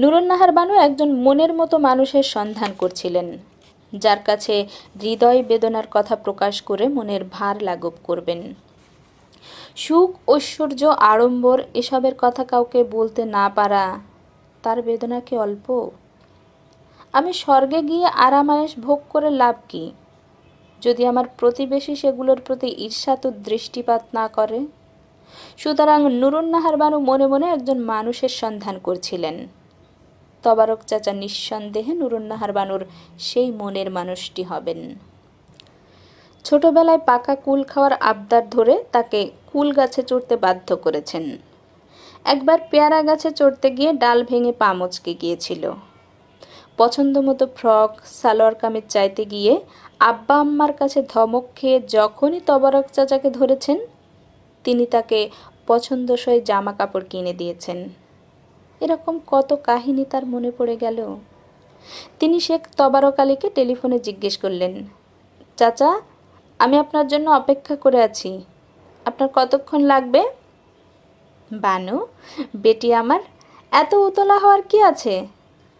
[SPEAKER 1] নুরুন্নাহার বানু একজন মনের মতো মানুষের সন্ধান করছিলেন যার কাছে হৃদয় বেদনার কথা প্রকাশ করে মনের ভার লাঘব করবেন সুখ ঐশ্বর্য আড়ম্বর এসবের কথা কাউকে বলতে না পারা তার বেদনা কি অল্প আমি স্বর্গে গিয়ে আরামায়েশ ভোগ করে লাভ কি যদি আমার প্রতিবেশী সেগুলোর প্রতি ঈর্ষাত দৃষ্টিপাত না করে সুতরাং নুরুন্নাহার বানু মনে মনে একজন মানুষের সন্ধান করছিলেন তবারক চাচা নিঃসন্দেহে নুরুন্নাহার বানুর সেই মনের মানুষটি হবেন ছোটবেলায় পাকা কুল খাওয়ার আবদার ধরে তাকে কুল গাছে চড়তে বাধ্য করেছেন একবার পেয়ারা গাছে চড়তে গিয়ে ডাল ভেঙে পা মচকে গিয়েছিল পছন্দ মতো ফ্রক সালোয়ার কামিজ চাইতে গিয়ে আব্বা আম্মার কাছে ধমক খেয়ে যখনই তবারক চাচাকে ধরেছেন তিনি তাকে পছন্দসই জামা কাপড় কিনে দিয়েছেন এরকম কত কাহিনী তার মনে পড়ে গেল তিনি শেখ তবারক আলীকে টেলিফোনে জিজ্ঞেস করলেন চাচা আমি আপনার জন্য অপেক্ষা করে আছি আপনার কতক্ষণ লাগবে বানু বেটি আমার এত উতলা হওয়ার কি আছে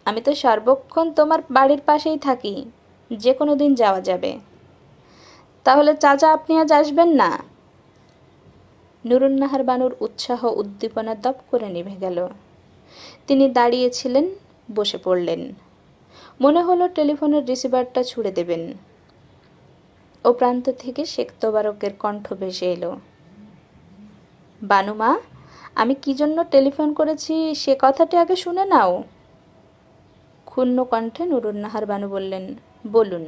[SPEAKER 1] আমি তো সর্বক্ষণ তোমার বাড়ির পাশেই থাকি যে কোনো দিন যাওয়া যাবে তাহলে চাচা আপনি আজ আসবেন না নুরুন্নাহার বানুর উৎসাহ উদ্দীপনা দপ করে নিভে গেল তিনি দাঁড়িয়েছিলেন বসে পড়লেন মনে হলো টেলিফোনের রিসিভারটা ছুড়ে দেবেন ও প্রান্ত থেকে শেখ তোবারকের কণ্ঠ ভেসে এলো বানুমা আমি কি জন্য টেলিফোন করেছি সে কথাটি আগে শুনে নাও ক্ষুণ্ণ কণ্ঠে নাহার বানু বললেন বলুন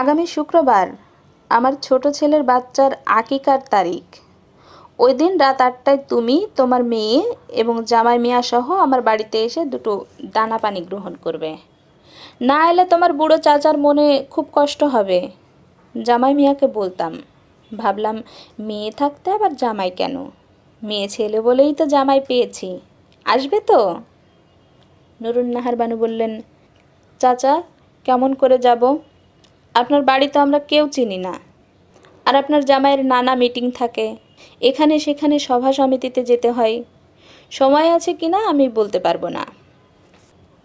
[SPEAKER 1] আগামী শুক্রবার আমার ছোট ছেলের বাচ্চার আকিকার তারিখ ওই দিন রাত আটটায় তুমি তোমার মেয়ে এবং জামাই মিয়া সহ আমার বাড়িতে এসে দুটো দানা পানি গ্রহণ করবে না এলে তোমার বুড়ো চাচার মনে খুব কষ্ট হবে জামাই মিয়াকে বলতাম ভাবলাম মেয়ে থাকতে আবার জামাই কেন মেয়ে ছেলে বলেই তো জামাই পেয়েছি আসবে তো নুরুন নাহার বানু বললেন চাচা কেমন করে যাব আপনার বাড়ি তো আমরা কেউ চিনি না আর আপনার জামাইয়ের নানা মিটিং থাকে এখানে সেখানে সভা সমিতিতে যেতে হয় সময় আছে কি না আমি বলতে পারবো না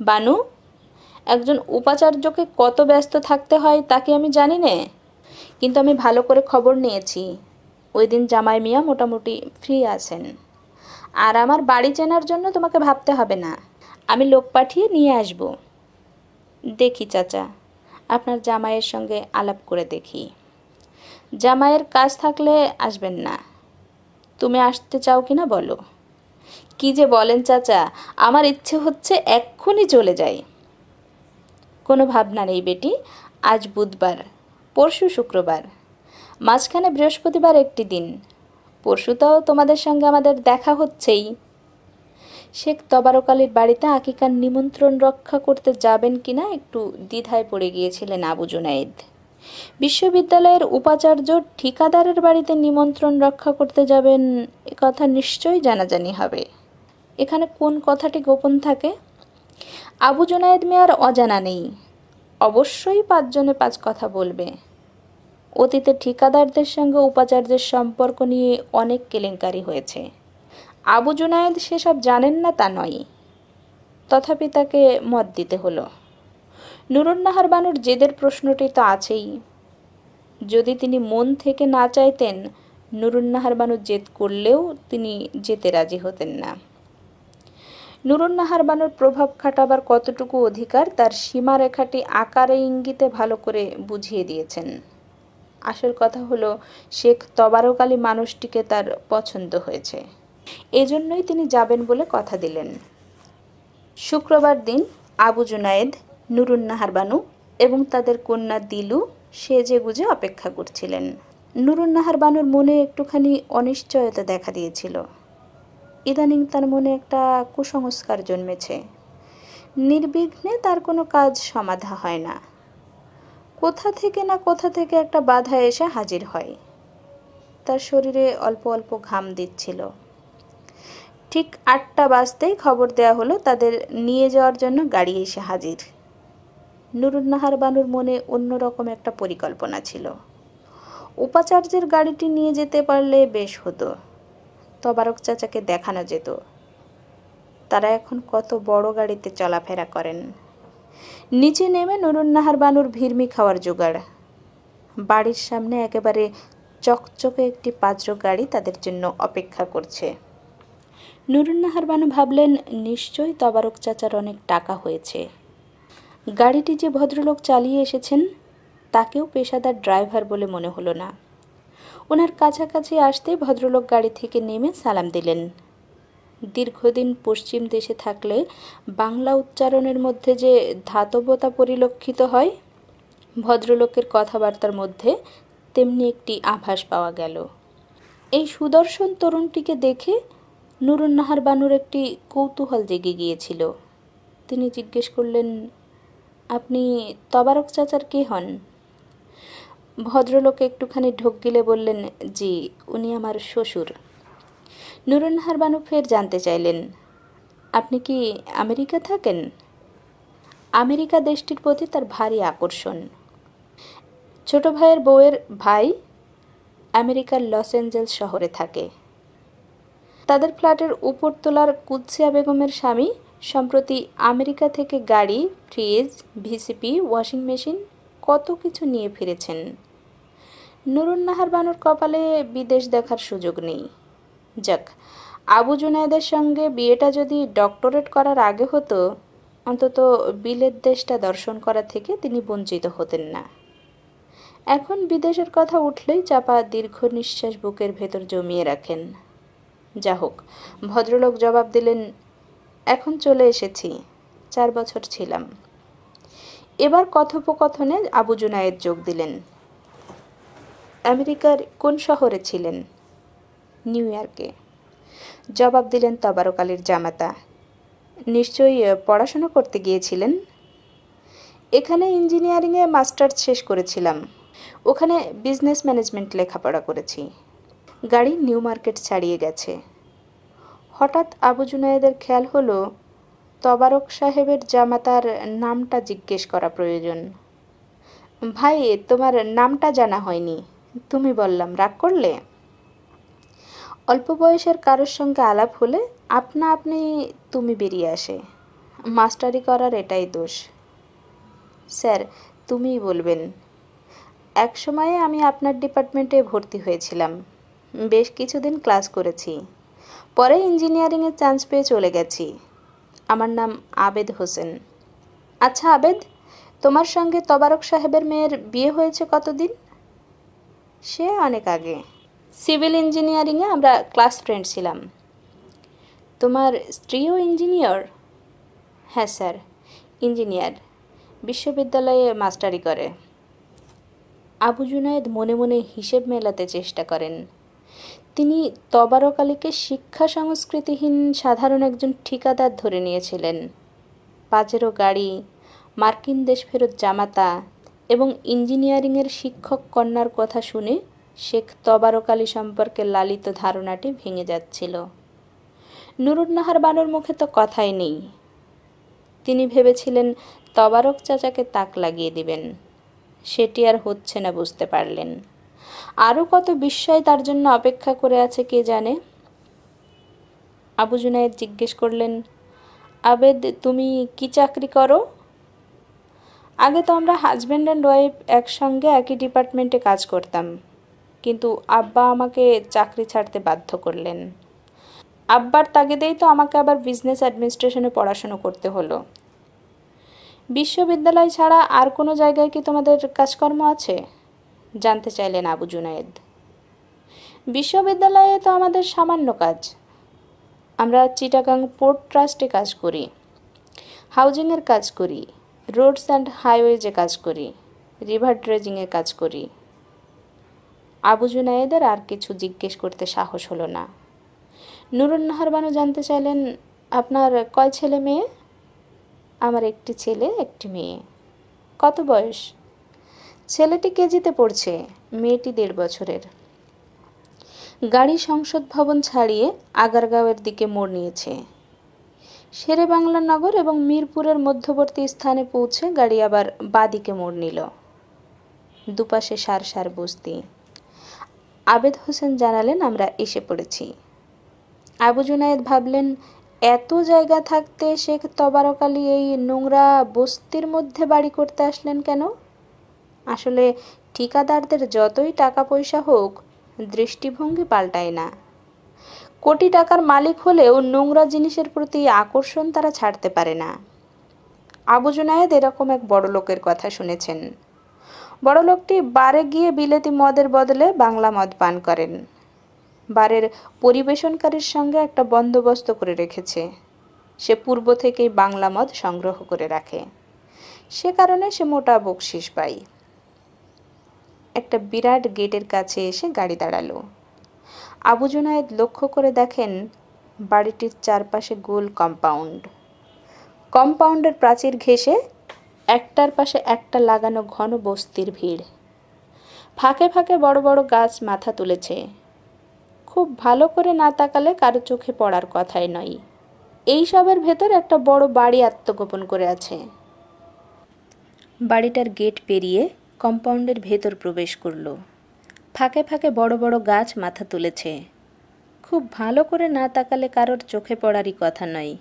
[SPEAKER 1] বানু একজন উপাচার্যকে কত ব্যস্ত থাকতে হয় তাকে আমি জানি নে কিন্তু আমি ভালো করে খবর নিয়েছি ওই দিন জামাই মিয়া মোটামুটি ফ্রি আছেন আর আমার বাড়ি চেনার জন্য তোমাকে ভাবতে হবে না আমি লোক পাঠিয়ে নিয়ে আসব দেখি চাচা আপনার জামাইয়ের সঙ্গে আলাপ করে দেখি জামাইয়ের কাজ থাকলে আসবেন না তুমি আসতে চাও কি না বলো কি যে বলেন চাচা আমার ইচ্ছে হচ্ছে এক্ষুনি চলে যাই কোনো ভাবনা নেই বেটি আজ বুধবার পরশু শুক্রবার মাঝখানে বৃহস্পতিবার একটি দিন পরশু তো তোমাদের সঙ্গে আমাদের দেখা হচ্ছেই শেখ তবারকালীর বাড়িতে আকিকার নিমন্ত্রণ রক্ষা করতে যাবেন কিনা একটু দ্বিধায় পড়ে গিয়েছিলেন আবু জুনায়েদ বিশ্ববিদ্যালয়ের উপাচার্য ঠিকাদারের বাড়িতে নিমন্ত্রণ রক্ষা করতে যাবেন কথা নিশ্চয়ই জানাজানি হবে এখানে কোন কথাটি গোপন থাকে আবু জোনায়েদ মেয়ার অজানা নেই অবশ্যই পাঁচজনে পাঁচ কথা বলবে অতীতে ঠিকাদারদের সঙ্গে উপাচার্যের সম্পর্ক নিয়ে অনেক কেলেঙ্কারি হয়েছে আবু জুনায়েদ সেসব জানেন না তা নয় তথাপি তাকে মত দিতে হলো নুরুন্নাহার বানুর জেদের প্রশ্নটি তো আছেই যদি তিনি মন থেকে না চাইতেন নুরুন্নাহার বানু জেদ করলেও তিনি যেতে রাজি হতেন না নুরুন্নাহার বানুর প্রভাব খাটাবার কতটুকু অধিকার তার সীমারেখাটি আকারে ইঙ্গিতে ভালো করে বুঝিয়ে দিয়েছেন আসল কথা হলো শেখ তবারক আলী মানুষটিকে তার পছন্দ হয়েছে এজন্যই তিনি যাবেন বলে কথা দিলেন শুক্রবার দিন আবু জুনায়েদ নুরুন্নাহার বানু এবং তাদের কন্যা দিলু সে যে গুজে অপেক্ষা করছিলেন নুরুন্নাহার বানুর মনে একটুখানি অনিশ্চয়তা দেখা দিয়েছিল ইদানিং তার মনে একটা কুসংস্কার জন্মেছে নির্বিঘ্নে তার কোনো কাজ সমাধা হয় না কোথা থেকে না কোথা থেকে একটা বাধা এসে হাজির হয় তার শরীরে অল্প অল্প ঘাম দিচ্ছিল ঠিক আটটা বাজতেই খবর দেয়া হলো তাদের নিয়ে যাওয়ার জন্য গাড়ি এসে হাজির নুরুন্নাহার বানুর মনে অন্যরকম একটা পরিকল্পনা ছিল উপাচার্যের গাড়িটি নিয়ে যেতে পারলে বেশ হতো তবারক চাচাকে দেখানো যেত তারা এখন কত বড় গাড়িতে চলাফেরা করেন নিচে নেমে নুরুন্নাহার বানুর ভিড়মি খাওয়ার জোগাড় বাড়ির সামনে একেবারে চকচকে একটি পাঁচরো গাড়ি তাদের জন্য অপেক্ষা করছে নুরুন্নাহার বানু ভাবলেন নিশ্চয়ই তবারক চাচার অনেক টাকা হয়েছে গাড়িটি যে ভদ্রলোক চালিয়ে এসেছেন তাকেও পেশাদার ড্রাইভার বলে মনে হলো না ওনার কাছাকাছি আসতে ভদ্রলোক গাড়ি থেকে নেমে সালাম দিলেন দীর্ঘদিন পশ্চিম দেশে থাকলে বাংলা উচ্চারণের মধ্যে যে ধাতবতা পরিলক্ষিত হয় ভদ্রলোকের কথাবার্তার মধ্যে তেমনি একটি আভাস পাওয়া গেল এই সুদর্শন তরুণটিকে দেখে নুরুন্নাহার বানুর একটি কৌতূহল জেগে গিয়েছিল তিনি জিজ্ঞেস করলেন আপনি তবারক চাচার কে হন ভদ্রলোক একটুখানি ঢোক গিলে বললেন জি উনি আমার শ্বশুর নুরনহার বানু ফের জানতে চাইলেন আপনি কি আমেরিকা থাকেন আমেরিকা দেশটির প্রতি তার ভারী আকর্ষণ ছোট ভাইয়ের বউয়ের ভাই আমেরিকার লস অ্যাঞ্জেলস শহরে থাকে তাদের ফ্ল্যাটের উপরতলার কুৎসিয়া বেগমের স্বামী সম্প্রতি আমেরিকা থেকে গাড়ি ফ্রিজ ভিসিপি ওয়াশিং মেশিন কত কিছু নিয়ে ফিরেছেন নুরুন্নাহার বানুর কপালে বিদেশ দেখার সুযোগ নেই যাক আবু জুনায়দের সঙ্গে বিয়েটা যদি ডক্টরেট করার আগে হতো অন্তত বিলের দেশটা দর্শন করা থেকে তিনি বঞ্চিত হতেন না এখন বিদেশের কথা উঠলেই চাপা দীর্ঘ নিঃশ্বাস বুকের ভেতর জমিয়ে রাখেন যা হোক ভদ্রলোক জবাব দিলেন এখন চলে এসেছি চার বছর ছিলাম এবার কথোপকথনে আবু জুনায়েদ যোগ দিলেন আমেরিকার কোন শহরে ছিলেন নিউ ইয়র্কে জবাব দিলেন তবারক আলীর জামাতা নিশ্চয়ই পড়াশোনা করতে গিয়েছিলেন এখানে ইঞ্জিনিয়ারিংয়ে মাস্টার্স শেষ করেছিলাম ওখানে বিজনেস ম্যানেজমেন্ট লেখাপড়া করেছি গাড়ি নিউ মার্কেট ছাড়িয়ে গেছে হঠাৎ আবু জুনায়েদের খেয়াল হলো তবারক সাহেবের জামাতার নামটা জিজ্ঞেস করা প্রয়োজন ভাই তোমার নামটা জানা হয়নি তুমি বললাম রাগ করলে অল্প বয়সের কারোর সঙ্গে আলাপ হলে আপনা আপনি তুমি বেরিয়ে আসে মাস্টারি করার এটাই দোষ স্যার তুমিই বলবেন এক সময়ে আমি আপনার ডিপার্টমেন্টে ভর্তি হয়েছিলাম বেশ কিছুদিন ক্লাস করেছি পরে ইঞ্জিনিয়ারিংয়ে চান্স পেয়ে চলে গেছি আমার নাম আবেদ হোসেন আচ্ছা আবেদ তোমার সঙ্গে তবারক সাহেবের মেয়ের বিয়ে হয়েছে কতদিন সে অনেক আগে সিভিল ইঞ্জিনিয়ারিংয়ে আমরা ক্লাস ফ্রেন্ড ছিলাম তোমার স্ত্রীও ইঞ্জিনিয়ার হ্যাঁ স্যার ইঞ্জিনিয়ার বিশ্ববিদ্যালয়ে মাস্টারি করে আবু জুনায়েদ মনে মনে হিসেব মেলাতে চেষ্টা করেন তিনি তবারক আলীকে শিক্ষা সংস্কৃতিহীন সাধারণ একজন ঠিকাদার ধরে নিয়েছিলেন পাজেরো গাড়ি মার্কিন দেশ ফেরত জামাতা এবং ইঞ্জিনিয়ারিংয়ের শিক্ষক কন্যার কথা শুনে শেখ তবারক আলী সম্পর্কে লালিত ধারণাটি ভেঙে যাচ্ছিল নুরুন্নাহার বানুর মুখে তো কথাই নেই তিনি ভেবেছিলেন তবারক চাচাকে তাক লাগিয়ে দিবেন সেটি আর হচ্ছে না বুঝতে পারলেন আরও কত বিস্ময় তার জন্য অপেক্ষা করে আছে কে জানে আবু জুনায়েদ জিজ্ঞেস করলেন আবেদ তুমি কি চাকরি করো আগে তো আমরা হাজব্যান্ড অ্যান্ড ওয়াইফ একসঙ্গে একই ডিপার্টমেন্টে কাজ করতাম কিন্তু আব্বা আমাকে চাকরি ছাড়তে বাধ্য করলেন আব্বার তাগেদেই তো আমাকে আবার বিজনেস অ্যাডমিনিস্ট্রেশনে পড়াশুনো করতে হলো বিশ্ববিদ্যালয় ছাড়া আর কোনো জায়গায় কি তোমাদের কাজকর্ম আছে জানতে চাইলেন আবু জুনায়েদ বিশ্ববিদ্যালয়ে তো আমাদের সামান্য কাজ আমরা চিটাগাং পোর্ট ট্রাস্টে কাজ করি হাউজিংয়ের কাজ করি রোডস অ্যান্ড হাইওয়েজে কাজ করি রিভার ড্রেজিংয়ে কাজ করি আবু জুনায়েদের আর কিছু জিজ্ঞেস করতে সাহস হলো না নুরুন্নাহার বানু জানতে চাইলেন আপনার কয় ছেলে মেয়ে আমার একটি ছেলে একটি মেয়ে কত বয়স ছেলেটি কেজিতে পড়ছে মেয়েটি দেড় বছরের গাড়ি সংসদ ভবন ছাড়িয়ে আগারগাঁওয়ের দিকে মোড় নিয়েছে শেরে বাংলা নগর এবং মিরপুরের মধ্যবর্তী স্থানে পৌঁছে গাড়ি আবার বাদিকে মোড় নিল দুপাশে সার সার বস্তি আবেদ হোসেন জানালেন আমরা এসে পড়েছি আবু জুনায়েদ ভাবলেন এত জায়গা থাকতে শেখ তবারকালী এই নোংরা বস্তির মধ্যে বাড়ি করতে আসলেন কেন আসলে ঠিকাদারদের যতই টাকা পয়সা হোক দৃষ্টিভঙ্গি পাল্টায় না কোটি টাকার মালিক হলেও নোংরা জিনিসের প্রতি আকর্ষণ তারা ছাড়তে পারে না আবু জুনায়দ এরকম এক বড় লোকের কথা শুনেছেন বড় লোকটি বারে গিয়ে বিলেতি মদের বদলে বাংলা মদ পান করেন বারের পরিবেশনকারীর সঙ্গে একটা বন্দোবস্ত করে রেখেছে সে পূর্ব থেকেই বাংলা মদ সংগ্রহ করে রাখে সে কারণে সে মোটা বকশিস পায় একটা বিরাট গেটের কাছে এসে গাড়ি দাঁড়ালো আবু জুনায়েদ লক্ষ্য করে দেখেন বাড়িটির চারপাশে গোল কম্পাউন্ড কম্পাউন্ডের প্রাচীর ঘেঁষে একটার পাশে একটা লাগানো ঘন বস্তির ভিড় ফাঁকে ফাঁকে বড় বড় গাছ মাথা তুলেছে খুব ভালো করে না তাকালে কারো চোখে পড়ার কথাই নয় এইসবের ভেতর একটা বড় বাড়ি আত্মগোপন করে আছে বাড়িটার গেট পেরিয়ে কম্পাউন্ডের ভেতর প্রবেশ করল ফাঁকে ফাঁকে বড় বড় গাছ মাথা তুলেছে খুব ভালো করে না তাকালে কারোর চোখে পড়ারই কথা নয়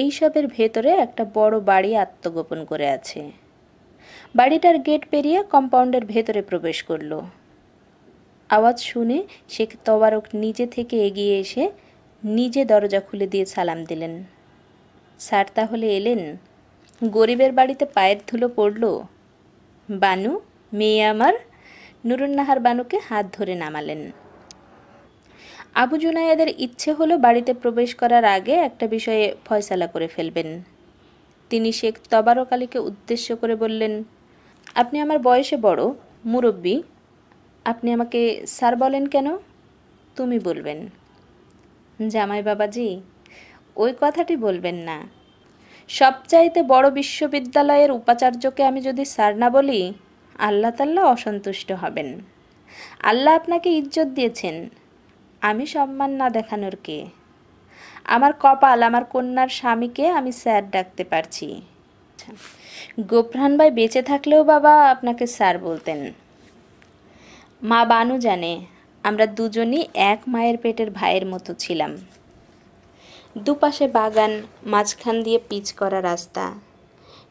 [SPEAKER 1] এইসবের ভেতরে একটা বড় বাড়ি আত্মগোপন করে আছে বাড়িটার গেট পেরিয়ে কম্পাউন্ডের ভেতরে প্রবেশ করল আওয়াজ শুনে সে তবারক নিজে থেকে এগিয়ে এসে নিজে দরজা খুলে দিয়ে সালাম দিলেন স্যার তাহলে এলেন গরিবের বাড়িতে পায়ের ধুলো পড়ল বানু মেয়ে আমার নুরুন্নাহার বানুকে হাত ধরে নামালেন আবু জুনায়েদের ইচ্ছে হলো বাড়িতে প্রবেশ করার আগে একটা বিষয়ে ফয়সালা করে ফেলবেন তিনি শেখ তবারক আলীকে উদ্দেশ্য করে বললেন আপনি আমার বয়সে বড় মুরব্বী আপনি আমাকে স্যার বলেন কেন তুমি বলবেন জামাই বাবাজি ওই কথাটি বলবেন না সবচাইতে বড় বিশ্ববিদ্যালয়ের উপাচার্যকে আমি যদি স্যার না বলি আল্লাহ তাল্লাহ অসন্তুষ্ট হবেন আল্লাহ আপনাকে ইজ্জত দিয়েছেন আমি সম্মান না দেখানোর কে আমার কপাল আমার কন্যার স্বামীকে আমি স্যার ডাকতে পারছি গোপ্রাণ ভাই বেঁচে থাকলেও বাবা আপনাকে স্যার বলতেন মা বানু জানে আমরা দুজনই এক মায়ের পেটের ভাইয়ের মতো ছিলাম দুপাশে বাগান মাঝখান দিয়ে পিচ করা রাস্তা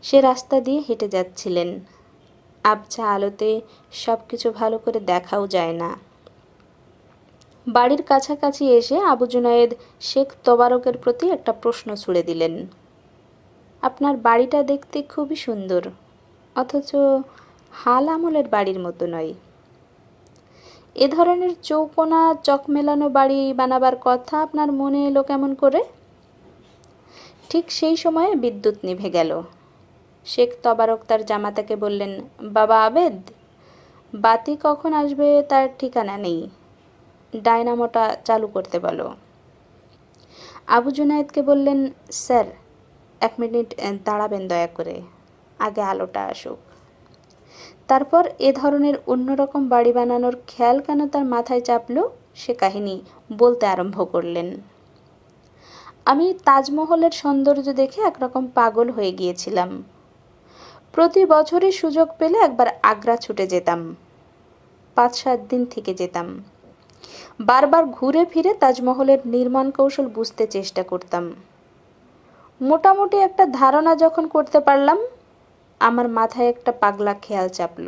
[SPEAKER 1] সে রাস্তা দিয়ে হেঁটে যাচ্ছিলেন আবছা আলোতে সব কিছু ভালো করে দেখাও যায় না বাড়ির কাছাকাছি এসে আবু জুনায়েদ শেখ তবারকের প্রতি একটা প্রশ্ন ছুড়ে দিলেন আপনার বাড়িটা দেখতে খুবই সুন্দর অথচ হাল আমলের বাড়ির মতো নয় এ ধরনের চৌকোনা চক মেলানো বাড়ি বানাবার কথা আপনার মনে এলো কেমন করে ঠিক সেই সময়ে বিদ্যুৎ নিভে গেল শেখ তবারক তার জামাতাকে বললেন বাবা আবেদ বাতি কখন আসবে তার ঠিকানা নেই ডায়নামোটা চালু করতে বলো আবু জুনায়েদকে বললেন স্যার এক মিনিট দাঁড়াবেন দয়া করে আগে আলোটা আসুক তারপর এ ধরনের অন্যরকম বাড়ি বানানোর খেয়াল কেন তার মাথায় চাপল সে কাহিনী বলতে আরম্ভ করলেন আমি তাজমহলের সৌন্দর্য দেখে একরকম পাগল হয়ে গিয়েছিলাম প্রতি বছরই সুযোগ পেলে একবার আগ্রা ছুটে যেতাম পাঁচ সাত দিন থেকে যেতাম বারবার ঘুরে ফিরে তাজমহলের নির্মাণ কৌশল বুঝতে চেষ্টা করতাম মোটামুটি একটা ধারণা যখন করতে পারলাম আমার মাথায় একটা পাগলা খেয়াল চাপল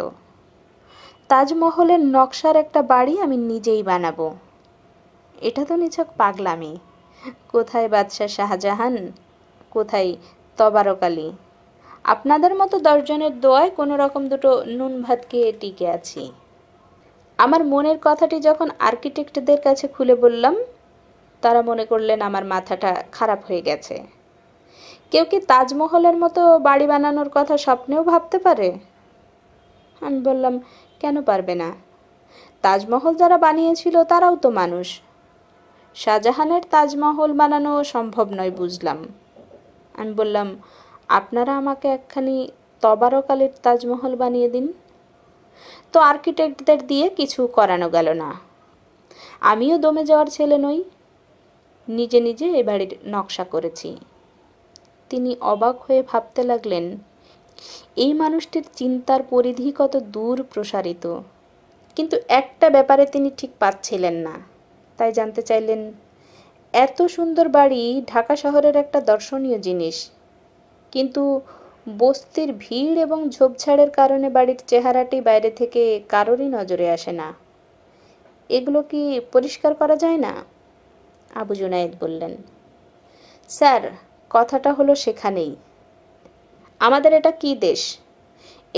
[SPEAKER 1] তাজমহলের নকশার একটা বাড়ি আমি নিজেই বানাবো এটা তো নিছক পাগলামি কোথায় বাদশাহ শাহজাহান কোথায় তবারক আলী আপনাদের মতো দশজনের দোয়ায় কোনো রকম দুটো নুন ভাত খেয়ে টিকে আছি আমার মনের কথাটি যখন আর্কিটেক্টদের কাছে খুলে বললাম তারা মনে করলেন আমার মাথাটা খারাপ হয়ে গেছে কেউ কি তাজমহলের মতো বাড়ি বানানোর কথা স্বপ্নেও ভাবতে পারে আমি বললাম কেন পারবে না তাজমহল যারা বানিয়েছিল তারাও তো মানুষ শাহজাহানের তাজমহল বানানো সম্ভব নয় বুঝলাম আমি বললাম আপনারা আমাকে একখানি তবারকালের তাজমহল বানিয়ে দিন তো আর্কিটেক্টদের দিয়ে কিছু করানো গেল না আমিও দমে যাওয়ার ছেলে নই নিজে নিজে এ বাড়ির নকশা করেছি তিনি অবাক হয়ে ভাবতে লাগলেন এই মানুষটির চিন্তার পরিধি কত দূর প্রসারিত কিন্তু একটা ব্যাপারে তিনি ঠিক পাচ্ছিলেন না তাই জানতে চাইলেন এত সুন্দর বাড়ি ঢাকা শহরের একটা দর্শনীয় জিনিস কিন্তু বস্তির ভিড় এবং ঝোপঝাড়ের কারণে বাড়ির চেহারাটি বাইরে থেকে কারোরই নজরে আসে না এগুলো কি পরিষ্কার করা যায় না আবু জুনায়েদ বললেন স্যার কথাটা হলো সেখানেই আমাদের এটা কি দেশ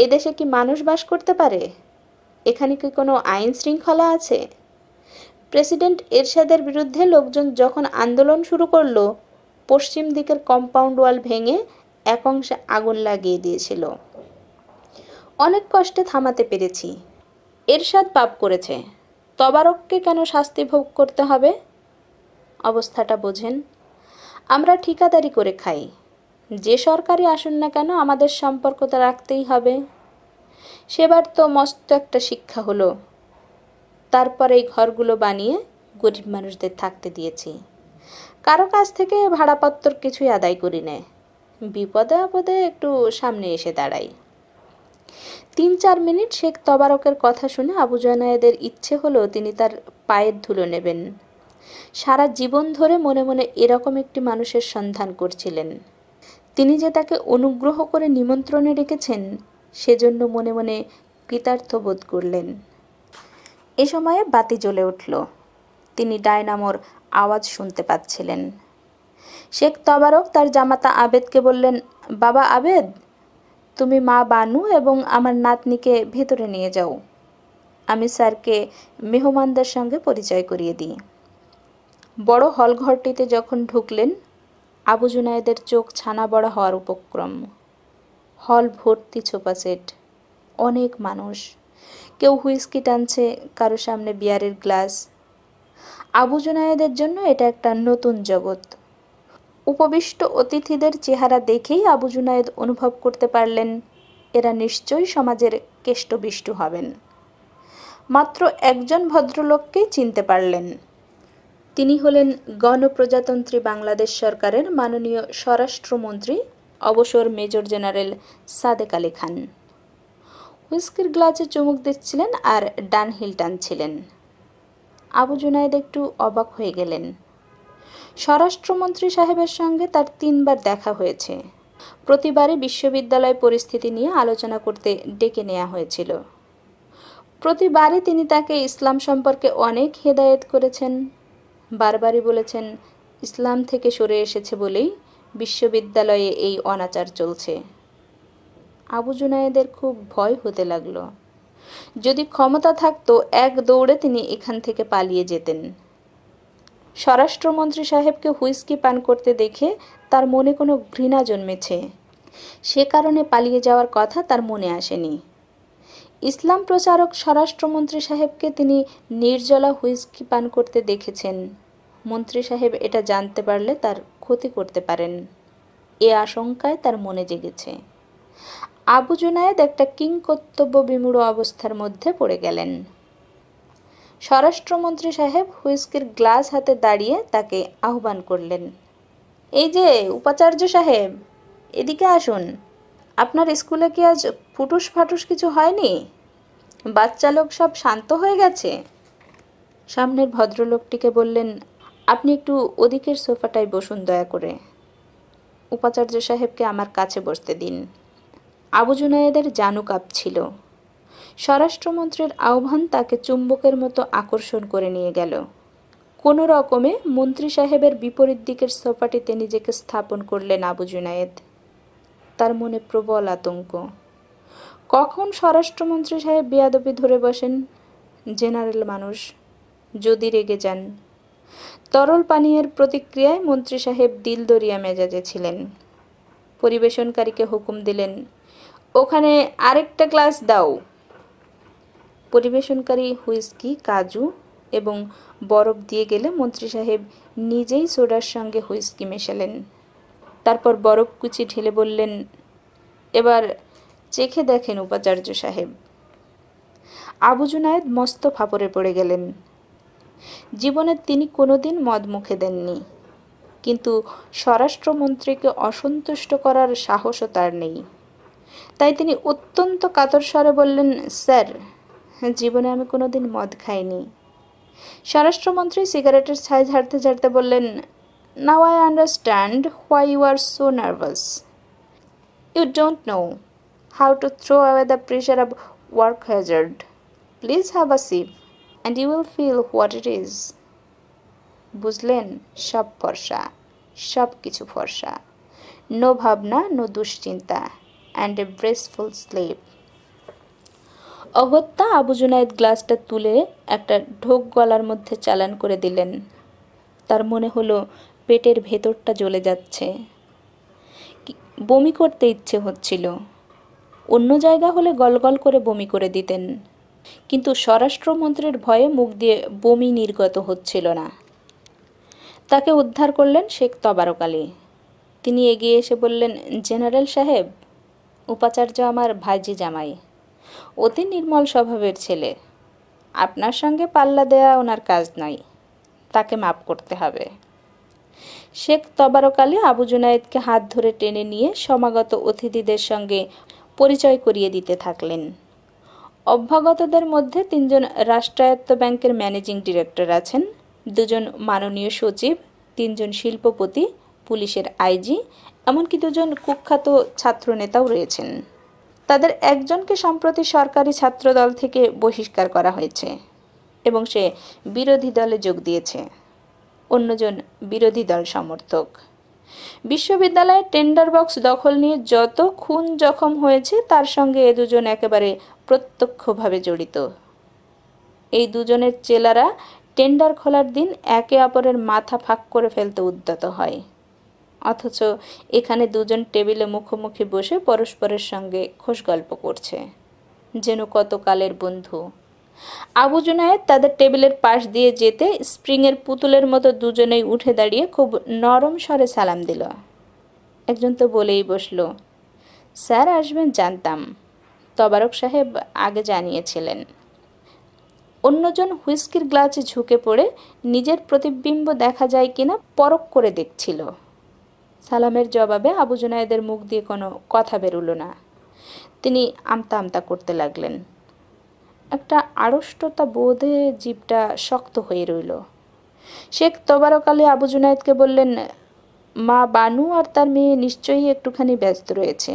[SPEAKER 1] এ দেশে কি মানুষ বাস করতে পারে এখানে কি কোনো আইন শৃঙ্খলা আছে প্রেসিডেন্ট এরশাদের বিরুদ্ধে লোকজন যখন আন্দোলন শুরু করলো পশ্চিম দিকের কম্পাউন্ড ওয়াল ভেঙে এক অংশে আগুন লাগিয়ে দিয়েছিল অনেক কষ্টে থামাতে পেরেছি এরশাদ পাপ করেছে তবারককে কেন শাস্তি ভোগ করতে হবে অবস্থাটা বোঝেন আমরা ঠিকাদারি করে খাই যে সরকারি আসুন না কেন আমাদের সম্পর্ক তো রাখতেই হবে সেবার তো মস্ত একটা শিক্ষা হলো তারপর এই ঘরগুলো বানিয়ে গরিব মানুষদের থাকতে দিয়েছি কারো কাছ থেকে ভাড়াপত্তর কিছুই আদায় করি নে বিপদে আপদে একটু সামনে এসে দাঁড়াই তিন চার মিনিট শেখ তবারকের কথা শুনে আবু জয়নায়েদের ইচ্ছে হলো তিনি তার পায়ের ধুলো নেবেন সারা জীবন ধরে মনে মনে এরকম একটি মানুষের সন্ধান করছিলেন তিনি যে তাকে অনুগ্রহ করে নিমন্ত্রণে রেখেছেন সেজন্য মনে মনে কৃতার্থ বোধ করলেন এ সময়ে বাতি জ্বলে উঠল তিনি ডায়নামোর আওয়াজ শুনতে পাচ্ছিলেন শেখ তবারক তার জামাতা আবেদকে বললেন বাবা আবেদ তুমি মা বানু এবং আমার নাতনিকে ভেতরে নিয়ে যাও আমি স্যারকে মেহমানদের সঙ্গে পরিচয় করিয়ে দিই বড় হলঘরটিতে যখন ঢুকলেন আবু জুনায়েদের চোখ ছানা বড়া হওয়ার উপক্রম হল ভর্তি ছোপা সেট অনেক মানুষ কেউ হুইস্কি টানছে কারো সামনে বিয়ারের গ্লাস আবু জুনায়েদের জন্য এটা একটা নতুন জগৎ উপবিষ্ট অতিথিদের চেহারা দেখেই আবু জুনায়েদ অনুভব করতে পারলেন এরা নিশ্চয়ই সমাজের কেষ্টবিষ্টু হবেন মাত্র একজন ভদ্রলোককেই চিনতে পারলেন তিনি হলেন গণপ্রজাতন্ত্রী বাংলাদেশ সরকারের মাননীয় স্বরাষ্ট্রমন্ত্রী অবসর মেজর জেনারেল সাদেক আলী খান হুইস্কির গ্লাসে চুমুক দিচ্ছিলেন আর ডান হিল টানছিলেন আবু জুনায়দ একটু অবাক হয়ে গেলেন স্বরাষ্ট্রমন্ত্রী সাহেবের সঙ্গে তার তিনবার দেখা হয়েছে প্রতিবারই বিশ্ববিদ্যালয় পরিস্থিতি নিয়ে আলোচনা করতে ডেকে নেওয়া হয়েছিল প্রতিবারই তিনি তাকে ইসলাম সম্পর্কে অনেক হেদায়েত করেছেন বারবারই বলেছেন ইসলাম থেকে সরে এসেছে বলেই বিশ্ববিদ্যালয়ে এই অনাচার চলছে আবু জুনায়েদের খুব ভয় হতে লাগলো যদি ক্ষমতা থাকতো এক দৌড়ে তিনি এখান থেকে পালিয়ে যেতেন স্বরাষ্ট্রমন্ত্রী সাহেবকে হুইস্কি পান করতে দেখে তার মনে কোনো ঘৃণা জন্মেছে সে কারণে পালিয়ে যাওয়ার কথা তার মনে আসেনি ইসলাম প্রচারক স্বরাষ্ট্রমন্ত্রী সাহেবকে তিনি নির্জলা হুইস্কি পান করতে দেখেছেন মন্ত্রী সাহেব এটা জানতে পারলে তার ক্ষতি করতে পারেন এ আশঙ্কায় তার মনে জেগেছে আবু জুনায়েদ একটা কিংকর্তব্য বিমূঢ় অবস্থার মধ্যে পড়ে গেলেন স্বরাষ্ট্রমন্ত্রী সাহেব হুইস্কির গ্লাস হাতে দাঁড়িয়ে তাকে আহ্বান করলেন এই যে উপাচার্য সাহেব এদিকে আসুন আপনার স্কুলে কি আজ ফুটুস ফাটুস কিছু হয়নি বাচ্চা লোক সব শান্ত হয়ে গেছে সামনের ভদ্রলোকটিকে বললেন আপনি একটু ওদিকের সোফাটায় বসুন দয়া করে উপাচার্য সাহেবকে আমার কাছে বসতে দিন আবু জুনায়েদের জানু কাঁপছিল স্বরাষ্ট্রমন্ত্রীর আহ্বান তাকে চুম্বকের মতো আকর্ষণ করে নিয়ে গেল কোনো রকমে মন্ত্রী সাহেবের বিপরীত দিকের সোফাটিতে নিজেকে স্থাপন করলেন আবু জুনায়েদ তার মনে প্রবল আতঙ্ক কখন স্বরাষ্ট্রমন্ত্রী সাহেব বেয়াদবি ধরে বসেন জেনারেল মানুষ যদি রেগে যান তরল পানীয়ের প্রতিক্রিয়ায় মন্ত্রী সাহেব দিলদরিয়া মেজাজে ছিলেন পরিবেশনকারীকে হুকুম দিলেন ওখানে আরেকটা গ্লাস দাও পরিবেশনকারী হুইস্কি কাজু এবং বরফ দিয়ে গেলে মন্ত্রী সাহেব নিজেই সোডার সঙ্গে হুইস্কি মেশালেন তারপর বরফ কুচি ঢেলে বললেন এবার চেখে দেখেন উপাচার্য সাহেব আবু জুনায়দ মস্ত ফাপরে পড়ে গেলেন জীবনে তিনি কোনোদিন মদ মুখে দেননি কিন্তু স্বরাষ্ট্রমন্ত্রীকে অসন্তুষ্ট করার সাহসও তার নেই তাই তিনি অত্যন্ত কাতর স্বরে বললেন স্যার জীবনে আমি কোনোদিন মদ খাইনি স্বরাষ্ট্রমন্ত্রী সিগারেটের ছাই ঝাড়তে ঝাড়তে বললেন now I understand why you are so nervous you don't know how to throw away the pressure of work hazard. Please have a sip and you will feel what it is. বুঝলেন সব ফর্সা সব কিছু ফর্সা no ভাবনা no দুশ্চিন্তা and a ব্রেসফুল slip অগত্যা আবু জুনায়েদ গ্লাসটা তুলে একটা ঢোক গলার মধ্যে চালান করে দিলেন তার মনে হলো পেটের ভেতরটা জ্বলে যাচ্ছে বমি করতে ইচ্ছে হচ্ছিল অন্য জায়গা হলে গলগল করে বমি করে দিতেন কিন্তু স্বরাষ্ট্রমন্ত্রীর ভয়ে মুখ দিয়ে বমি নির্গত হচ্ছিল না তাকে উদ্ধার করলেন শেখ তবারক আলী তিনি এগিয়ে এসে বললেন জেনারেল সাহেব উপাচার্য আমার ভাইজি জামাই অতি নির্মল স্বভাবের ছেলে আপনার সঙ্গে পাল্লা দেয়া ওনার কাজ নয় তাকে মাপ করতে হবে শেখ তবারক আলী আবু জুনায়েদকে হাত ধরে টেনে নিয়ে সমাগত অতিথিদের সঙ্গে পরিচয় করিয়ে দিতে থাকলেন অভ্যাগতদের মধ্যে তিনজন রাষ্ট্রায়ত্ত ব্যাংকের ম্যানেজিং ডিরেক্টর আছেন দুজন মাননীয় সচিব তিনজন শিল্পপতি পুলিশের আইজি এমনকি দুজন কুখ্যাত ছাত্রনেতাও রয়েছেন তাদের একজনকে সম্প্রতি সরকারি ছাত্রদল থেকে বহিষ্কার করা হয়েছে এবং সে বিরোধী দলে যোগ দিয়েছে অন্যজন বিরোধী দল সমর্থক বিশ্ববিদ্যালয়ের টেন্ডার বক্স দখল নিয়ে যত খুন জখম হয়েছে তার সঙ্গে এ দুজন একেবারে প্রত্যক্ষভাবে জড়িত এই দুজনের চেলারা টেন্ডার খোলার দিন একে অপরের মাথা ফাঁক করে ফেলতে উদ্যত হয় অথচ এখানে দুজন টেবিলে মুখোমুখি বসে পরস্পরের সঙ্গে খোশ গল্প করছে যেন কতকালের বন্ধু আবু জুনায়েদ তাদের টেবিলের পাশ দিয়ে যেতে স্প্রিংয়ের পুতুলের মতো দুজনেই উঠে দাঁড়িয়ে খুব নরম স্বরে সালাম দিল একজন তো বলেই বসল স্যার আসবেন জানতাম তবারক সাহেব আগে জানিয়েছিলেন অন্যজন হুইস্কির গ্লাসে ঝুঁকে পড়ে নিজের প্রতিবিম্ব দেখা যায় কিনা পরক করে দেখছিল সালামের জবাবে আবু জুনায়েদের মুখ দিয়ে কোনো কথা বেরুল না তিনি আমতা আমতা করতে লাগলেন একটা আড়ষ্টতা বোধে জীবটা শক্ত হয়ে রইল শেখ তবারকালে আবু জুনায়দকে বললেন মা বানু আর তার মেয়ে নিশ্চয়ই একটুখানি ব্যস্ত রয়েছে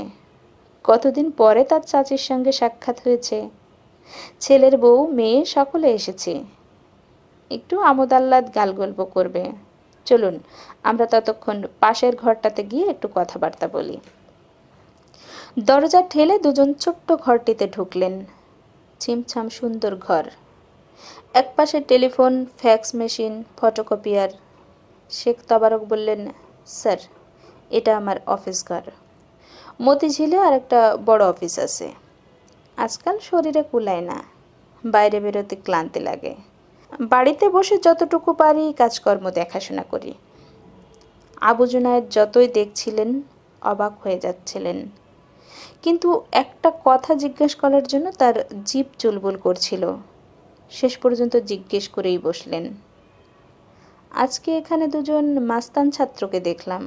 [SPEAKER 1] কতদিন পরে তার চাচির সঙ্গে সাক্ষাৎ হয়েছে ছেলের বউ মেয়ে সকলে এসেছে একটু আমোদ আহ্লাদ গালগল্প করবে চলুন আমরা ততক্ষণ পাশের ঘরটাতে গিয়ে একটু কথাবার্তা বলি দরজা ঠেলে দুজন ছোট্ট ঘরটিতে ঢুকলেন ছিমছাম সুন্দর ঘর একপাশে telephone fax machine photocopier Sheikh Tabarak বললেন স্যার এটা আমার অফিস ঘর মতিঝিলে আর একটা বড় অফিস আছে আজকাল শরীরে কুলায় না বাইরে বেরোতে ক্লান্তি লাগে বাড়িতে বসে যতটুকু পারি কাজকর্ম দেখাশোনা করি আবু জুনায়দ যতই দেখছিলেন অবাক হয়ে যাচ্ছিলেন কিন্তু একটা কথা জিজ্ঞেস করার জন্য তার জীব চুলবুল করছিল শেষ পর্যন্ত জিজ্ঞেস করেই বসলেন আজকে এখানে দুজন মাস্তান ছাত্রকে দেখলাম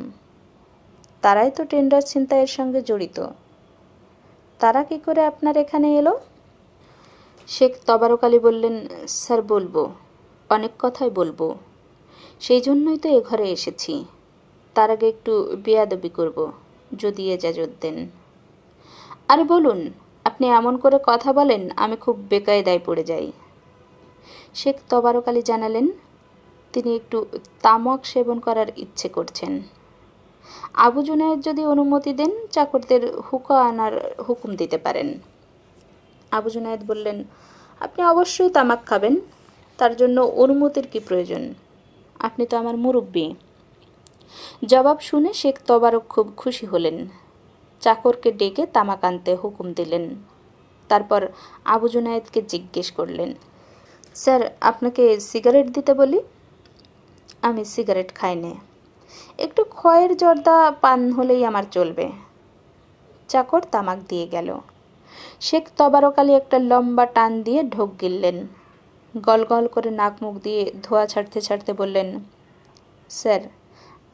[SPEAKER 1] তারাই তো টেন্ডার ছিনতাইয়ের সঙ্গে জড়িত তারা কি করে আপনার এখানে এলো শেখ তবারক আলী বললেন স্যার বলবো অনেক কথাই বলবো সেই জন্যই তো এ ঘরে এসেছি তার আগে একটু বেয়াদবি করব যদি এজাজত দেন আরে বলুন আপনি এমন করে কথা বলেন আমি খুব বেকায়দায় পড়ে যাই শেখ তবারক আলী জানালেন তিনি একটু তামাক সেবন করার ইচ্ছে করছেন আবু জুনায়দ যদি অনুমতি দেন চাকরদের হুকা আনার হুকুম দিতে পারেন আবু জুনায়দ বললেন আপনি অবশ্যই তামাক খাবেন তার জন্য অনুমতির কি প্রয়োজন আপনি তো আমার মুরব্বী জবাব শুনে শেখ তবারক খুব খুশি হলেন চাকরকে ডেকে তামাক আনতে হুকুম দিলেন তারপর আবু জুনায়েদকে জিজ্ঞেস করলেন স্যার আপনাকে সিগারেট দিতে বলি আমি সিগারেট খাই না একটু ক্ষয়ের জর্দা পান হলেই আমার চলবে চাকর তামাক দিয়ে গেল শেখ তবারকালি একটা লম্বা টান দিয়ে ঢোক গিললেন গলগল করে নাক মুখ দিয়ে ধোয়া ছাড়তে ছাড়তে বললেন স্যার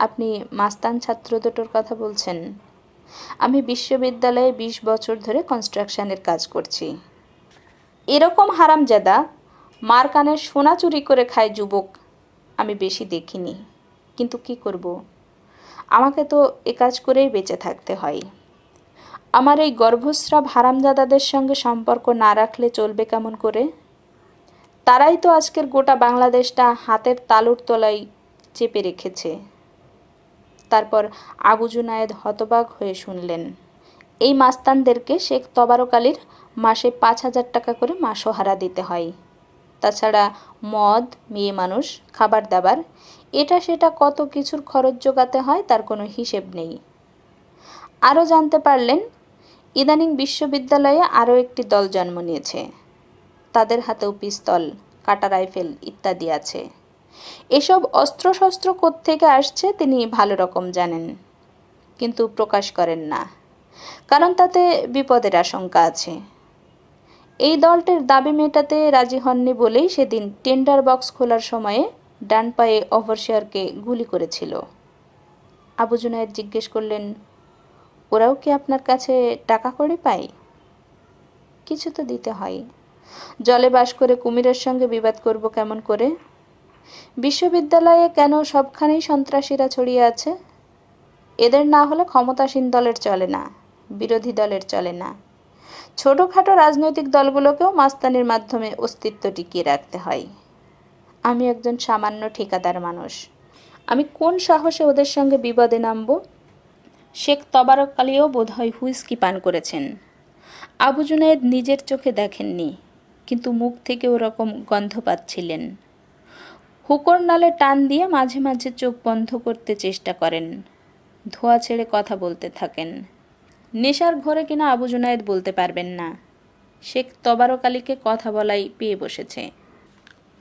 [SPEAKER 1] আপনি মাস্তান ছাত্র দুটোর কথা বলছেন আমি বিশ্ববিদ্যালয়ে ২০ বছর ধরে কনস্ট্রাকশানের কাজ করছি এরকম হারামজাদা মার কানে সোনা চুরি করে খায় যুবক আমি বেশি দেখিনি কিন্তু কি করব। আমাকে তো এ কাজ করেই বেঁচে থাকতে হয় আমার এই গর্ভস্রাব হারামজাদাদের সঙ্গে সম্পর্ক না রাখলে চলবে কেমন করে তারাই তো আজকের গোটা বাংলাদেশটা হাতের তালুর তলায় চেপে রেখেছে তারপর আবু জুনায়েদ হতবাক হয়ে শুনলেন এই মাস্তানদেরকে শেখ তবারকালীর মাসে পাঁচ হাজার টাকা করে মাসোহারা দিতে হয় তাছাড়া মদ মেয়ে মানুষ খাবার দাবার এটা সেটা কত কিছুর খরচ যোগাতে হয় তার কোনো হিসেব নেই আরও জানতে পারলেন ইদানিং বিশ্ববিদ্যালয়ে আরও একটি দল জন্ম নিয়েছে তাদের হাতেও পিস্তল কাটা রাইফেল ইত্যাদি আছে এসব অস্ত্রশস্ত্র থেকে আসছে তিনি ভালো রকম জানেন কিন্তু প্রকাশ করেন না কারণ তাতে বিপদের আশঙ্কা আছে এই দলটির দাবি মেটাতে রাজি হননি বলেই সেদিন টেন্ডার বক্স খোলার সময়ে ডান পায়ে অফরশিয়ারকে গুলি করেছিল আবু জুনায়দ জিজ্ঞেস করলেন ওরাও কি আপনার কাছে টাকা করে পায় কিছু তো দিতে হয় জলে বাস করে কুমিরের সঙ্গে বিবাদ করব কেমন করে বিশ্ববিদ্যালয়ে কেন সবখানেই সন্ত্রাসীরা ছড়িয়ে আছে এদের না হলে ক্ষমতাসীন দলের চলে না বিরোধী দলের চলে না ছোটোখাটো রাজনৈতিক দলগুলোকেও মাস্তানির মাধ্যমে অস্তিত্ব টিকিয়ে রাখতে হয় আমি একজন সামান্য ঠিকাদার মানুষ আমি কোন সাহসে ওদের সঙ্গে বিপদে নামব শেখ তবারক আলীও বোধহয় হুইস্কি পান করেছেন আবু জুনায়েদ নিজের চোখে দেখেননি কিন্তু মুখ থেকে ওরকম গন্ধ পাচ্ছিলেন হুকর নালে টান দিয়ে মাঝে মাঝে চোখ বন্ধ করতে চেষ্টা করেন ধোয়া ছেড়ে কথা বলতে থাকেন নেশার ঘরে কিনা আবু জুনায়েদ বলতে পারবেন না শেখ তবারক আলীকে কথা বলাই পেয়ে বসেছে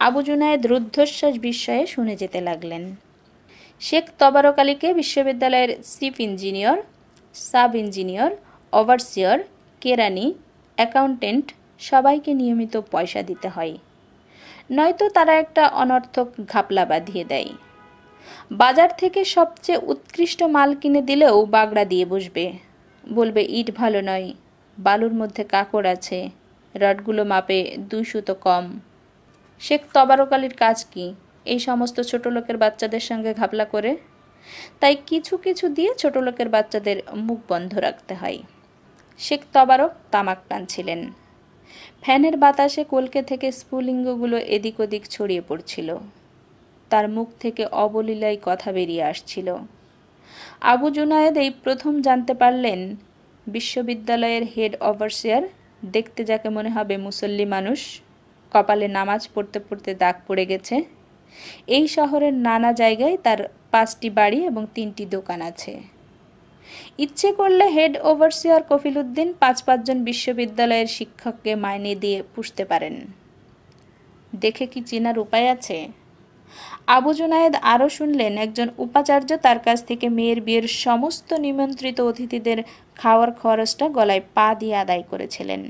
[SPEAKER 1] আবু জুনায়েদ রুদ্ধশ্বাস বিস্ময়ে শুনে যেতে লাগলেন শেখ তবারক আলীকে বিশ্ববিদ্যালয়ের chief engineer sub engineer overseer কেরানি অ্যাকাউন্টেন্ট সবাইকে নিয়মিত পয়সা দিতে হয় নয়তো তারা একটা অনর্থক ঘাপলা বাঁধিয়ে দেয় বাজার থেকে সবচেয়ে উৎকৃষ্ট মাল কিনে দিলেও বাগড়া দিয়ে বসবে বলবে ইট ভালো নয় বালুর মধ্যে কাকড় আছে রডগুলো মাপে দুশো তো কম শেখ তবারকালির কাজ কি এই সমস্ত ছোট লোকের বাচ্চাদের সঙ্গে ঘাপলা করে তাই কিছু কিছু দিয়ে ছোট লোকের বাচ্চাদের মুখ বন্ধ রাখতে হয় শেখ তবারক তামাক টানছিলেন ফ্যানের বাতাসে কলকে থেকে স্ফুলিঙ্গগুলো এদিক ওদিক ছড়িয়ে পড়ছিল তার মুখ থেকে অবলীলায় কথা বেরিয়ে আসছিল আবু জুনায়েদ এই প্রথম জানতে পারলেন বিশ্ববিদ্যালয়ের হেড ওভারসিয়ার দেখতে যাকে মনে হবে মুসল্লি মানুষ কপালে নামাজ পড়তে পড়তে দাগ পড়ে গেছে এই শহরের নানা জায়গায় তার পাঁচটি বাড়ি এবং তিনটি দোকান আছে ইচ্ছে করলে হেড ওভারসিয়ার কফিলুদ্দিন পাঁচ পাঁচজন বিশ্ববিদ্যালয়ের শিক্ষককে মাইনে দিয়ে পুষতে পারেন দেখে কি চেনার উপায় আছে আবু জুনায়েদ আরও শুনলেন একজন উপাচার্য তার কাছ থেকে মেয়ের বিয়ের সমস্ত নিমন্ত্রিত অতিথিদের খাওয়ার খরচটা গলায় পা দিয়ে আদায় করেছিলেন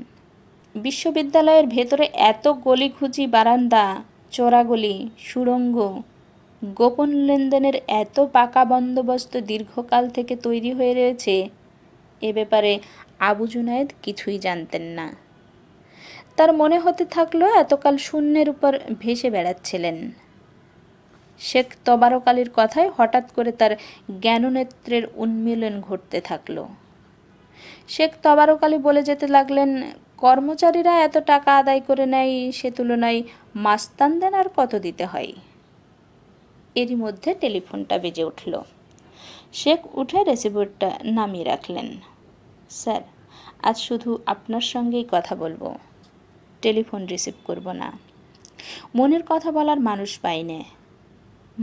[SPEAKER 1] বিশ্ববিদ্যালয়ের ভেতরে এত গলিখুঁজি বারান্দা চোরাগলি সুড়ঙ্গ গোপন লেনদেনের এত পাকা বন্দোবস্ত দীর্ঘকাল থেকে তৈরি হয়ে রয়েছে এ ব্যাপারে আবু জুনায়েদ কিছুই জানতেন না তার মনে হতে থাকলো এতকাল শূন্যের উপর ভেসে বেড়াচ্ছিলেন শেখ তবারকালীর কথায় হঠাৎ করে তার জ্ঞাননেত্রের উন্মিলন ঘটতে থাকল শেখ তবারকালী বলে যেতে লাগলেন কর্মচারীরা এত টাকা আদায় করে নেয় সে তুলনায় মাস্তান দেন আর কত দিতে হয় এরই মধ্যে টেলিফোনটা বেজে উঠল শেখ উঠে রেসিভারটা নামিয়ে রাখলেন স্যার আজ শুধু আপনার সঙ্গেই কথা বলবো টেলিফোন রিসিভ করব না মনের কথা বলার মানুষ পাইনে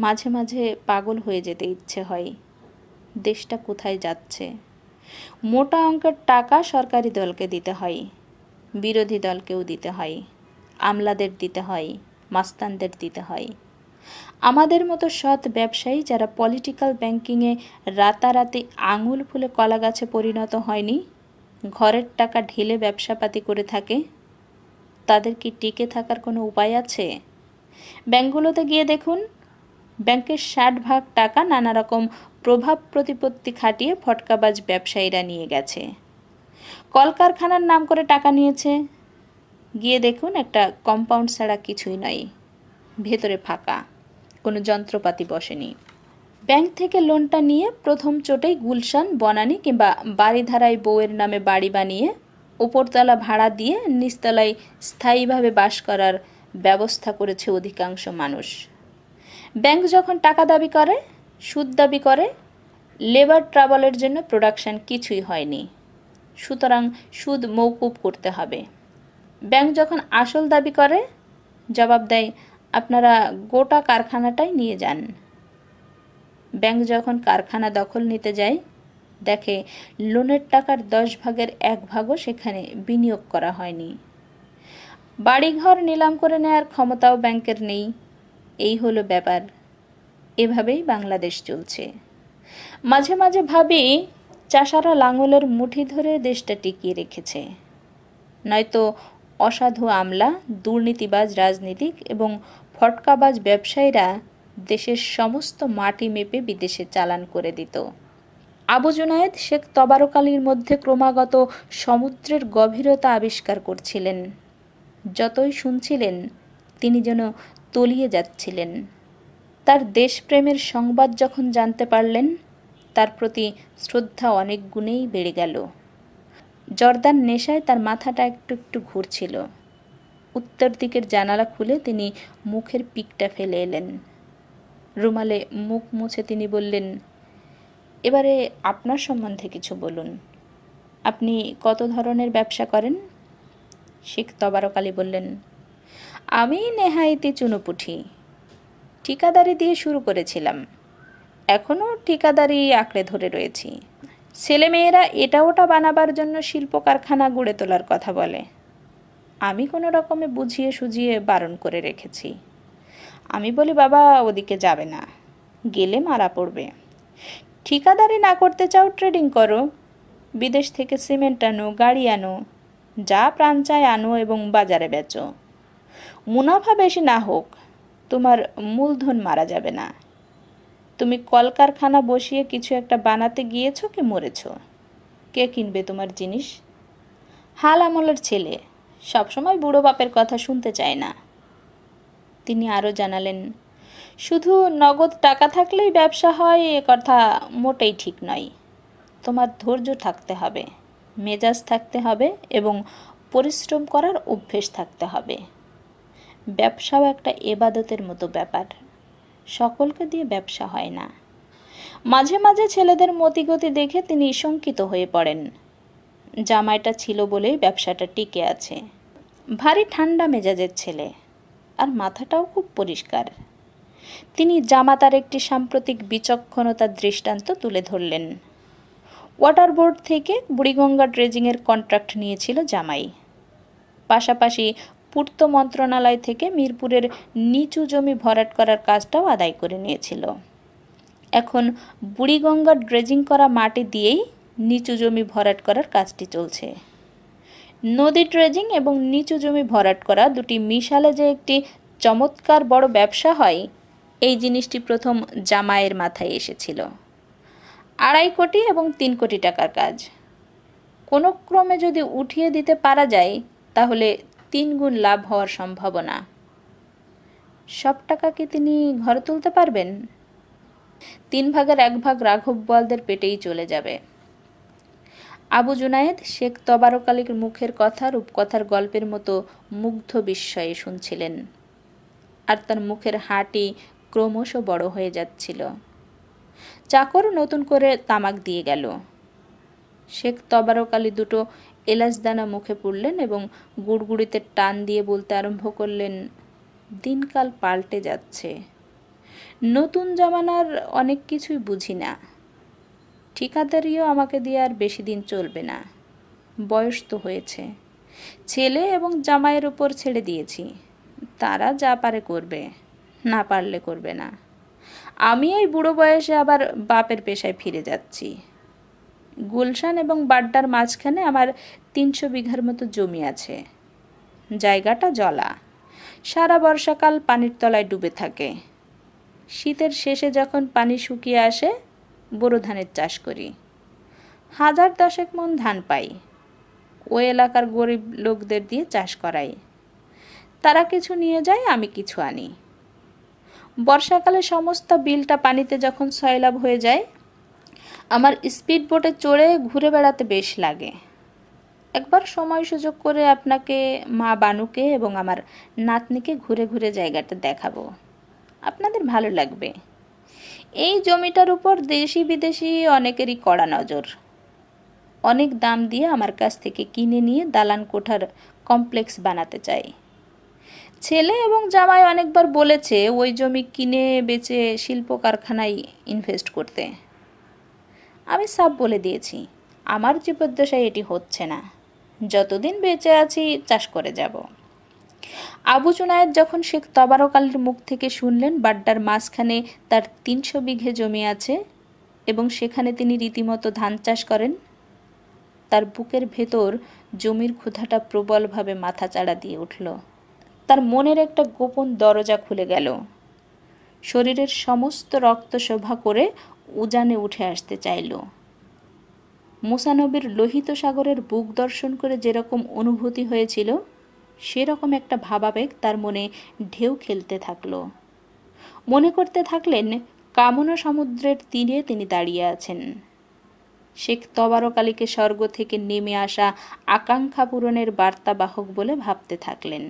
[SPEAKER 1] মাঝে মাঝে পাগল হয়ে যেতে ইচ্ছে হয় দেশটা কোথায় যাচ্ছে মোটা অঙ্কের টাকা সরকারি দলকে দিতে হয় বিরোধী দলকেও দিতে হয় আমলাদের দিতে হয় মাস্তানদের দিতে হয় আমাদের মতো সৎ ব্যবসায়ী যারা পলিটিক্যাল ব্যাংকিংয়ে রাতারাতি আঙুল ফুলে কলা গাছে পরিণত হয়নি ঘরের টাকা ঢেলে ব্যবসাপাতি করে থাকে তাদের কি টিকে থাকার কোনো উপায় আছে ব্যাংকগুলোতে গিয়ে দেখুন ব্যাংকের ষাট ভাগ টাকা নানা রকম প্রভাব প্রতিপত্তি খাটিয়ে ফটকাবাজ ব্যবসায়ীরা নিয়ে গেছে কলকারখানার নাম করে টাকা নিয়েছে গিয়ে দেখুন একটা কম্পাউন্ড ছাড়া কিছুই নয় ভেতরে ফাঁকা কোনো যন্ত্রপাতি বসেনি ব্যাংক থেকে লোনটা নিয়ে প্রথম চোটেই গুলশান বনানি কিংবা বাড়িধারায় বউয়ের নামে বাড়ি বানিয়ে উপরতলা ভাড়া দিয়ে নিচতলায় স্থায়ীভাবে বাস করার ব্যবস্থা করেছে অধিকাংশ মানুষ ব্যাংক যখন টাকা দাবি করে সুদ দাবি করে লেবার ট্রাভেলের জন্য প্রোডাকশন কিছুই হয়নি সুতরাং সুদ মৌকুব করতে হবে ব্যাংক যখন আসল দাবি করে জবাব দেয় আপনারা গোটা কারখানাটাই নিয়ে যান ব্যাংক যখন কারখানা দখল নিতে যায় দেখে লোনের টাকার দশ ভাগের এক ভাগও সেখানে বিনিয়োগ করা হয়নি বাড়িঘর নিলাম করে নেয়ার ক্ষমতাও ব্যাংকের নেই এই হলো ব্যাপার এভাবেই বাংলাদেশ চলছে মাঝে মাঝে ভাবি চাষারা লাঙলের মুঠি ধরে দেশটা টিকিয়ে রেখেছে নয়তো অসাধু আমলা দুর্নীতিবাজ রাজনীতিক এবং ফটকাবাজ ব্যবসায়ীরা দেশের সমস্ত মাটি মেপে বিদেশে চালান করে দিত আবু জুনায়েদ শেখ তবারকালীর মধ্যে ক্রমাগত সমুদ্রের গভীরতা আবিষ্কার করছিলেন যতই শুনছিলেন তিনি যেন তলিয়ে যাচ্ছিলেন তার দেশপ্রেমের সংবাদ যখন জানতে পারলেন তার প্রতি শ্রদ্ধা অনেক গুণেই বেড়ে গেল জর্দান নেশায় তার মাথাটা একটু একটু ঘুরছিল উত্তর দিকের জানালা খুলে তিনি মুখের পিকটা ফেলে এলেন রুমালে মুখ মুছে তিনি বললেন এবারে আপনার সম্বন্ধে কিছু বলুন আপনি কত ধরনের ব্যবসা করেন শেখ তবারকালি বললেন আমি নেহাইতি চুনোপুঠি ঠিকাদারি দিয়ে শুরু করেছিলাম এখনও ঠিকাদারি আঁকড়ে ধরে রয়েছি ছেলেমেয়েরা এটা ওটা বানাবার জন্য শিল্প কারখানা গড়ে তোলার কথা বলে আমি কোনো রকমে বুঝিয়ে সুঝিয়ে বারণ করে রেখেছি আমি বলি বাবা ওদিকে যাবে না গেলে মারা পড়বে ঠিকাদারি না করতে চাও ট্রেডিং করো বিদেশ থেকে সিমেন্ট আনো গাড়ি আনো যা প্রাণ চায় আনো এবং বাজারে বেচো মুনাফা বেশি না হোক তোমার মূলধন মারা যাবে না তুমি কলকারখানা বসিয়ে কিছু একটা বানাতে গিয়েছো কি মরেছ কে কিনবে তোমার জিনিস হাল আমলের ছেলে সবসময় বুড়ো বাপের কথা শুনতে চায় না তিনি আরও জানালেন শুধু নগদ টাকা থাকলেই ব্যবসা হয় এ কথা মোটেই ঠিক নয় তোমার ধৈর্য থাকতে হবে মেজাজ থাকতে হবে এবং পরিশ্রম করার অভ্যেস থাকতে হবে ব্যবসাও একটা এবাদতের মতো ব্যাপার সকলকে দিয়ে ব্যবসা হয় না মাঝে মাঝে ছেলেদের মতিগতি দেখে তিনি শঙ্কিত হয়ে পড়েন জামাইটা ছিল বলেই ব্যবসাটা টিকে আছে ভারী ঠান্ডা মেজাজের ছেলে আর মাথাটাও খুব পরিষ্কার তিনি জামাতার একটি সাম্প্রতিক বিচক্ষণতার দৃষ্টান্ত তুলে ধরলেন ওয়াটার বোর্ড থেকে বুড়িগঙ্গা ড্রেজিংয়ের কন্ট্রাক্ট নিয়েছিল জামাই পাশাপাশি পূর্ত মন্ত্রণালয় থেকে মিরপুরের নিচু জমি ভরাট করার কাজটাও আদায় করে নিয়েছিল এখন বুড়িগঙ্গা ড্রেজিং করা মাটি দিয়েই নিচু জমি ভরাট করার কাজটি চলছে নদী ড্রেজিং এবং নিচু জমি ভরাট করা দুটি মিশালে যে একটি চমৎকার বড় ব্যবসা হয় এই জিনিসটি প্রথম জামায়ের মাথায় এসেছিল আড়াই কোটি এবং তিন কোটি টাকার কাজ কোনো ক্রমে যদি উঠিয়ে দিতে পারা যায় তাহলে তিন গুণ লাভ হওয়ার সম্ভাবনা সব টাকা কি তিনি ঘরে তুলতে পারবেন তিন ভাগের এক ভাগ রাঘব বলদের পেটেই চলে যাবে আবু জুনায়েদ শেখ তবারক আলীর মুখের কথা রূপকথার গল্পের মতো মুগ্ধ বিস্ময়ে শুনছিলেন আর তার মুখের হাঁটি ক্রমশ বড় হয়ে যাচ্ছিল চাকর নতুন করে তামাক দিয়ে গেল শেখ তবারক আলী দুটো এলাচদানা মুখে পড়লেন এবং গুড়গুড়িতে টান দিয়ে বলতে আরম্ভ করলেন দিনকাল পাল্টে যাচ্ছে নতুন জামানার অনেক কিছুই বুঝি না ঠিকাদারিও আমাকে দিয়ে আর বেশি দিন চলবে না বয়স তো হয়েছে ছেলে এবং জামাইয়ের উপর ছেড়ে দিয়েছি তারা যা পারে করবে না পারলে করবে না আমি এই বুড়ো বয়সে আবার বাপের পেশায় ফিরে যাচ্ছি গুলশান এবং বাড্ডার মাঝখানে আমার তিনশো বিঘার মতো জমি আছে জায়গাটা জলা সারা বর্ষাকাল পানির তলায় ডুবে থাকে শীতের শেষে যখন পানি শুকিয়ে আসে বোরো ধানের চাষ করি হাজার দশেক মন ধান পাই ওই এলাকার গরিব লোকদের দিয়ে চাষ করাই তারা কিছু নিয়ে যায় আমি কিছু আনি বর্ষাকালে সমস্ত বিলটা পানিতে যখন সয়লাভ হয়ে যায় আমার স্পিড বোটে চড়ে ঘুরে বেড়াতে বেশ লাগে একবার সময় সুযোগ করে আপনাকে মা বানুকে এবং আমার নাতনিকে ঘুরে ঘুরে জায়গাটা দেখাবো আপনাদের ভালো লাগবে এই জমিটার উপর দেশি বিদেশি অনেকেরই কড়া নজর অনেক দাম দিয়ে আমার কাছ থেকে কিনে নিয়ে দালান কোঠার কমপ্লেক্স বানাতে চাই ছেলে এবং জামাই অনেকবার বলেছে ওই জমি কিনে বেচে শিল্প কারখানায় ইনভেস্ট করতে আমি সাপ বলে দিয়েছি আমার জীবদ্দশায় এটি হচ্ছে না যতদিন বেঁচে আছি চাষ করে যাব আবু জুনায়েদ যখন শেখ তবারক আলীর মুখ থেকে শুনলেন বাড্ডার মাঝখানে তার তিনশো বিঘে জমি আছে এবং সেখানে তিনি রীতিমতো ধান চাষ করেন তার বুকের ভেতর জমির ক্ষুধাটা প্রবলভাবে মাথাচাড়া দিয়ে উঠল তার মনের একটা গোপন দরজা খুলে গেল শরীরের সমস্ত রক্ত শোভা করে উজানে উঠে আসতে চাইল মুসানবীর লোহিত সাগরের বুক দর্শন করে যেরকম অনুভূতি হয়েছিল সেরকম একটা ভাবাবেগ তার মনে ঢেউ খেলতে থাকল মনে করতে থাকলেন কামনা সমুদ্রের তীরে তিনি দাঁড়িয়ে আছেন শেখ তবারকালীকে স্বর্গ থেকে নেমে আসা আকাঙ্ক্ষা পূরণের বার্তাবাহক বলে ভাবতে থাকলেন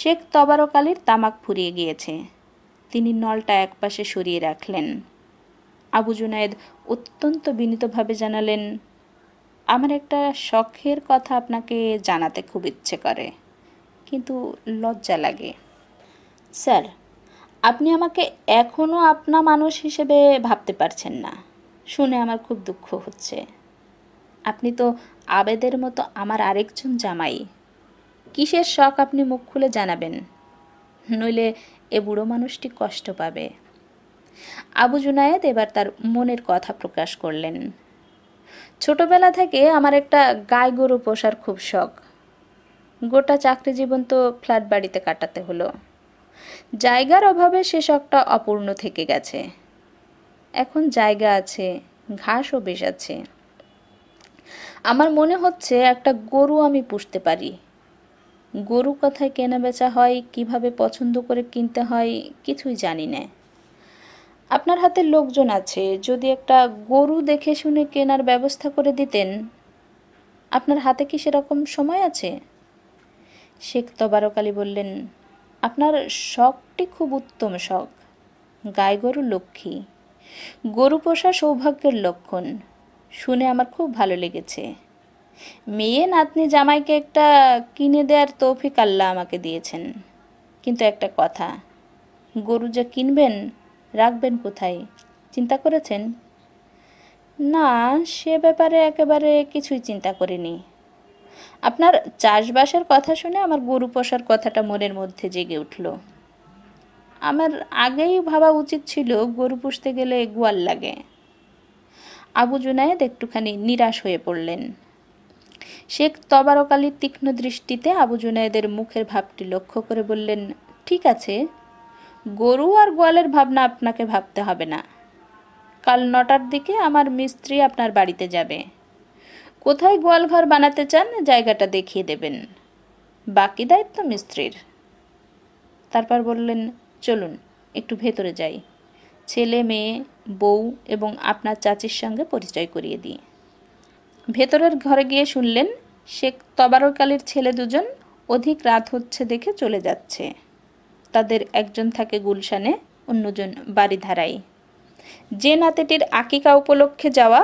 [SPEAKER 1] শেখ তবারকালীর তামাক ফুরিয়ে গিয়েছে তিনি নলটা একপাশে সরিয়ে রাখলেন আবু জুনায়েদ অত্যন্ত বিনীতভাবে জানালেন আমার একটা শখের কথা আপনাকে জানাতে খুব ইচ্ছে করে কিন্তু লজ্জা লাগে স্যার আপনি আমাকে এখনও আপনা মানুষ হিসেবে ভাবতে পারছেন না শুনে আমার খুব দুঃখ হচ্ছে আপনি তো আবেদের মতো আমার আরেকজন জামাই কিসের শখ আপনি মুখ খুলে জানাবেন নইলে এ বুড়ো মানুষটি কষ্ট পাবে আবু জুনায়েদ এবার তার মনের কথা প্রকাশ করলেন ছোটবেলা থেকে আমার একটা গায়ে গরু পোষার খুব শখ গোটা চাকরি জীবন তো ফ্ল্যাট বাড়িতে কাটাতে হলো জায়গার অভাবে সে শখটা অপূর্ণ থেকে গেছে এখন জায়গা আছে ঘাসও বেশ আছে আমার মনে হচ্ছে একটা গরু আমি পুষতে পারি গরু কথায় কেনা বেচা হয় কিভাবে পছন্দ করে কিনতে হয় কিছুই জানি না আপনার হাতে লোকজন আছে যদি একটা গরু দেখে শুনে কেনার ব্যবস্থা করে দিতেন আপনার হাতে কি সেরকম সময় আছে শেখ তবারক আলী বললেন আপনার শখটি খুব উত্তম শখ গায়ে গরু লক্ষ্মী গরু পোষা সৌভাগ্যের লক্ষণ শুনে আমার খুব ভালো লেগেছে মেয়ে নাতনি জামাইকে একটা কিনে দেওয়ার তৌফিক আল্লাহ আমাকে দিয়েছেন কিন্তু একটা কথা গরু যা কিনবেন রাখবেন কোথায় চিন্তা করেছেন না সে ব্যাপারে একেবারে কিছুই চিন্তা করিনি আপনার চাষবাসের কথা শুনে আমার গরু পোষার কথাটা মনের মধ্যে জেগে উঠল আমার আগেই ভাবা উচিত ছিল গরু পুষতে গেলে গোয়াল লাগে আবু জুনায়েদ একটুখানি নিরাশ হয়ে পড়লেন শেখ তবারকালী তীক্ষ্ণ দৃষ্টিতে আবু জুনায়েদের মুখের ভাবটি লক্ষ্য করে বললেন ঠিক আছে গরু আর গোয়ালের ভাবনা আপনাকে ভাবতে হবে না কাল নটার দিকে আমার মিস্ত্রি আপনার বাড়িতে যাবে কোথায় গোয়াল ঘর বানাতে চান জায়গাটা দেখিয়ে দেবেন বাকি দায়িত্ব মিস্ত্রির তারপর বললেন চলুন একটু ভেতরে যাই ছেলে মেয়ে বউ এবং আপনার চাচির সঙ্গে পরিচয় করিয়ে দিই ভেতরের ঘরে গিয়ে শুনলেন শেখ তবারকালীর ছেলে দুজন অধিক রাত হচ্ছে দেখে চলে যাচ্ছে তাদের একজন থাকে গুলশানে অন্যজন বাড়িধারায় যে নাতেটির আকিকা উপলক্ষে যাওয়া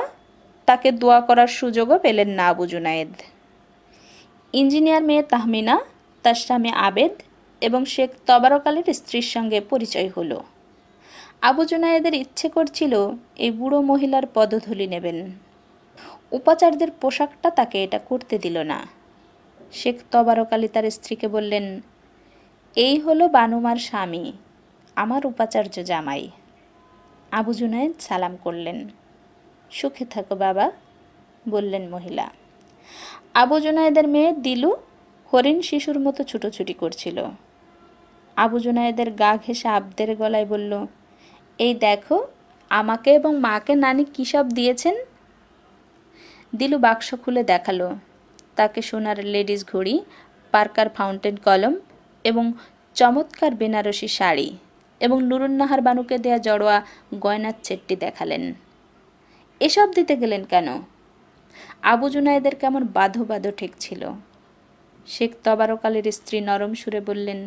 [SPEAKER 1] তাকে দোয়া করার সুযোগও পেলেন না আবু জুনায়েদ ইঞ্জিনিয়ার মেয়ে তাহমিনা তার স্বামী আবেদ এবং শেখ তবারকালের স্ত্রীর সঙ্গে পরিচয় হলো আবু জুনায়েদের ইচ্ছে করছিল এই বুড়ো মহিলার পদধূলি নেবেন উপাচার্যের পোশাকটা তাকে এটা করতে দিল না শেখ তবারকালী তার স্ত্রীকে বললেন এই হলো বানুমার স্বামী আমার উপাচার্য জামাই আবু জুনায়েদ সালাম করলেন সুখে থাকো বাবা বললেন মহিলা আবু জুনায়েদের মেয়ে দিলু হরিণ শিশুর মতো ছুটোছুটি করছিল আবু জুনায়েদের গা ঘেসে আবদের গলায় বলল এই দেখো আমাকে এবং মাকে নানি কী সব দিয়েছেন দিলু বাক্স খুলে দেখালো তাকে সোনার লেডিস ঘড়ি পার্কার ফাউন্টেন কলম এবং চমৎকার বেনারসি শাড়ি এবং নুরুন্নাহার বানুকে দেয়া জড়োয়া গয়নার ছেটটি দেখালেন এসব দিতে গেলেন কেন আবু জুনায়দের কেমন বাধো বাধো ছিল শেখ তবারকালের স্ত্রী নরম সুরে বললেন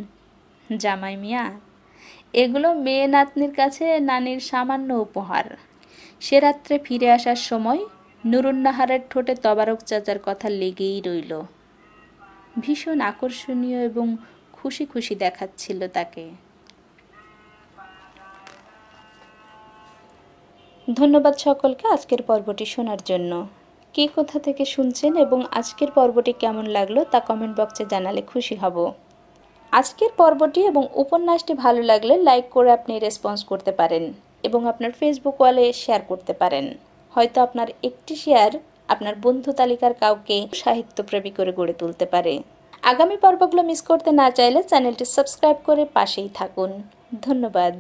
[SPEAKER 1] জামাই মিয়া এগুলো মেয়ে নাতনির কাছে নানির সামান্য উপহার সে রাত্রে ফিরে আসার সময় নুরুন্নাহারের ঠোঁটে তবারক চাচার কথা লেগেই রইল ভীষণ আকর্ষণীয় এবং খুশি খুশি দেখাচ্ছিল তাকে ধন্যবাদ সকলকে আজকের পর্বটি শোনার জন্য কে কোথা থেকে শুনছেন এবং আজকের পর্বটি কেমন লাগলো তা কমেন্ট বক্সে জানালে খুশি হব আজকের পর্বটি এবং উপন্যাসটি ভালো লাগলে লাইক করে আপনি রেসপন্স করতে পারেন এবং আপনার ফেসবুক ওয়ালে শেয়ার করতে পারেন হয়তো আপনার একটি শেয়ার আপনার বন্ধু তালিকার কাউকে সাহিত্যপ্রেমী করে গড়ে তুলতে পারে আগামী পর্বগুলো মিস করতে না চাইলে চ্যানেলটি সাবস্ক্রাইব করে পাশেই থাকুন ধন্যবাদ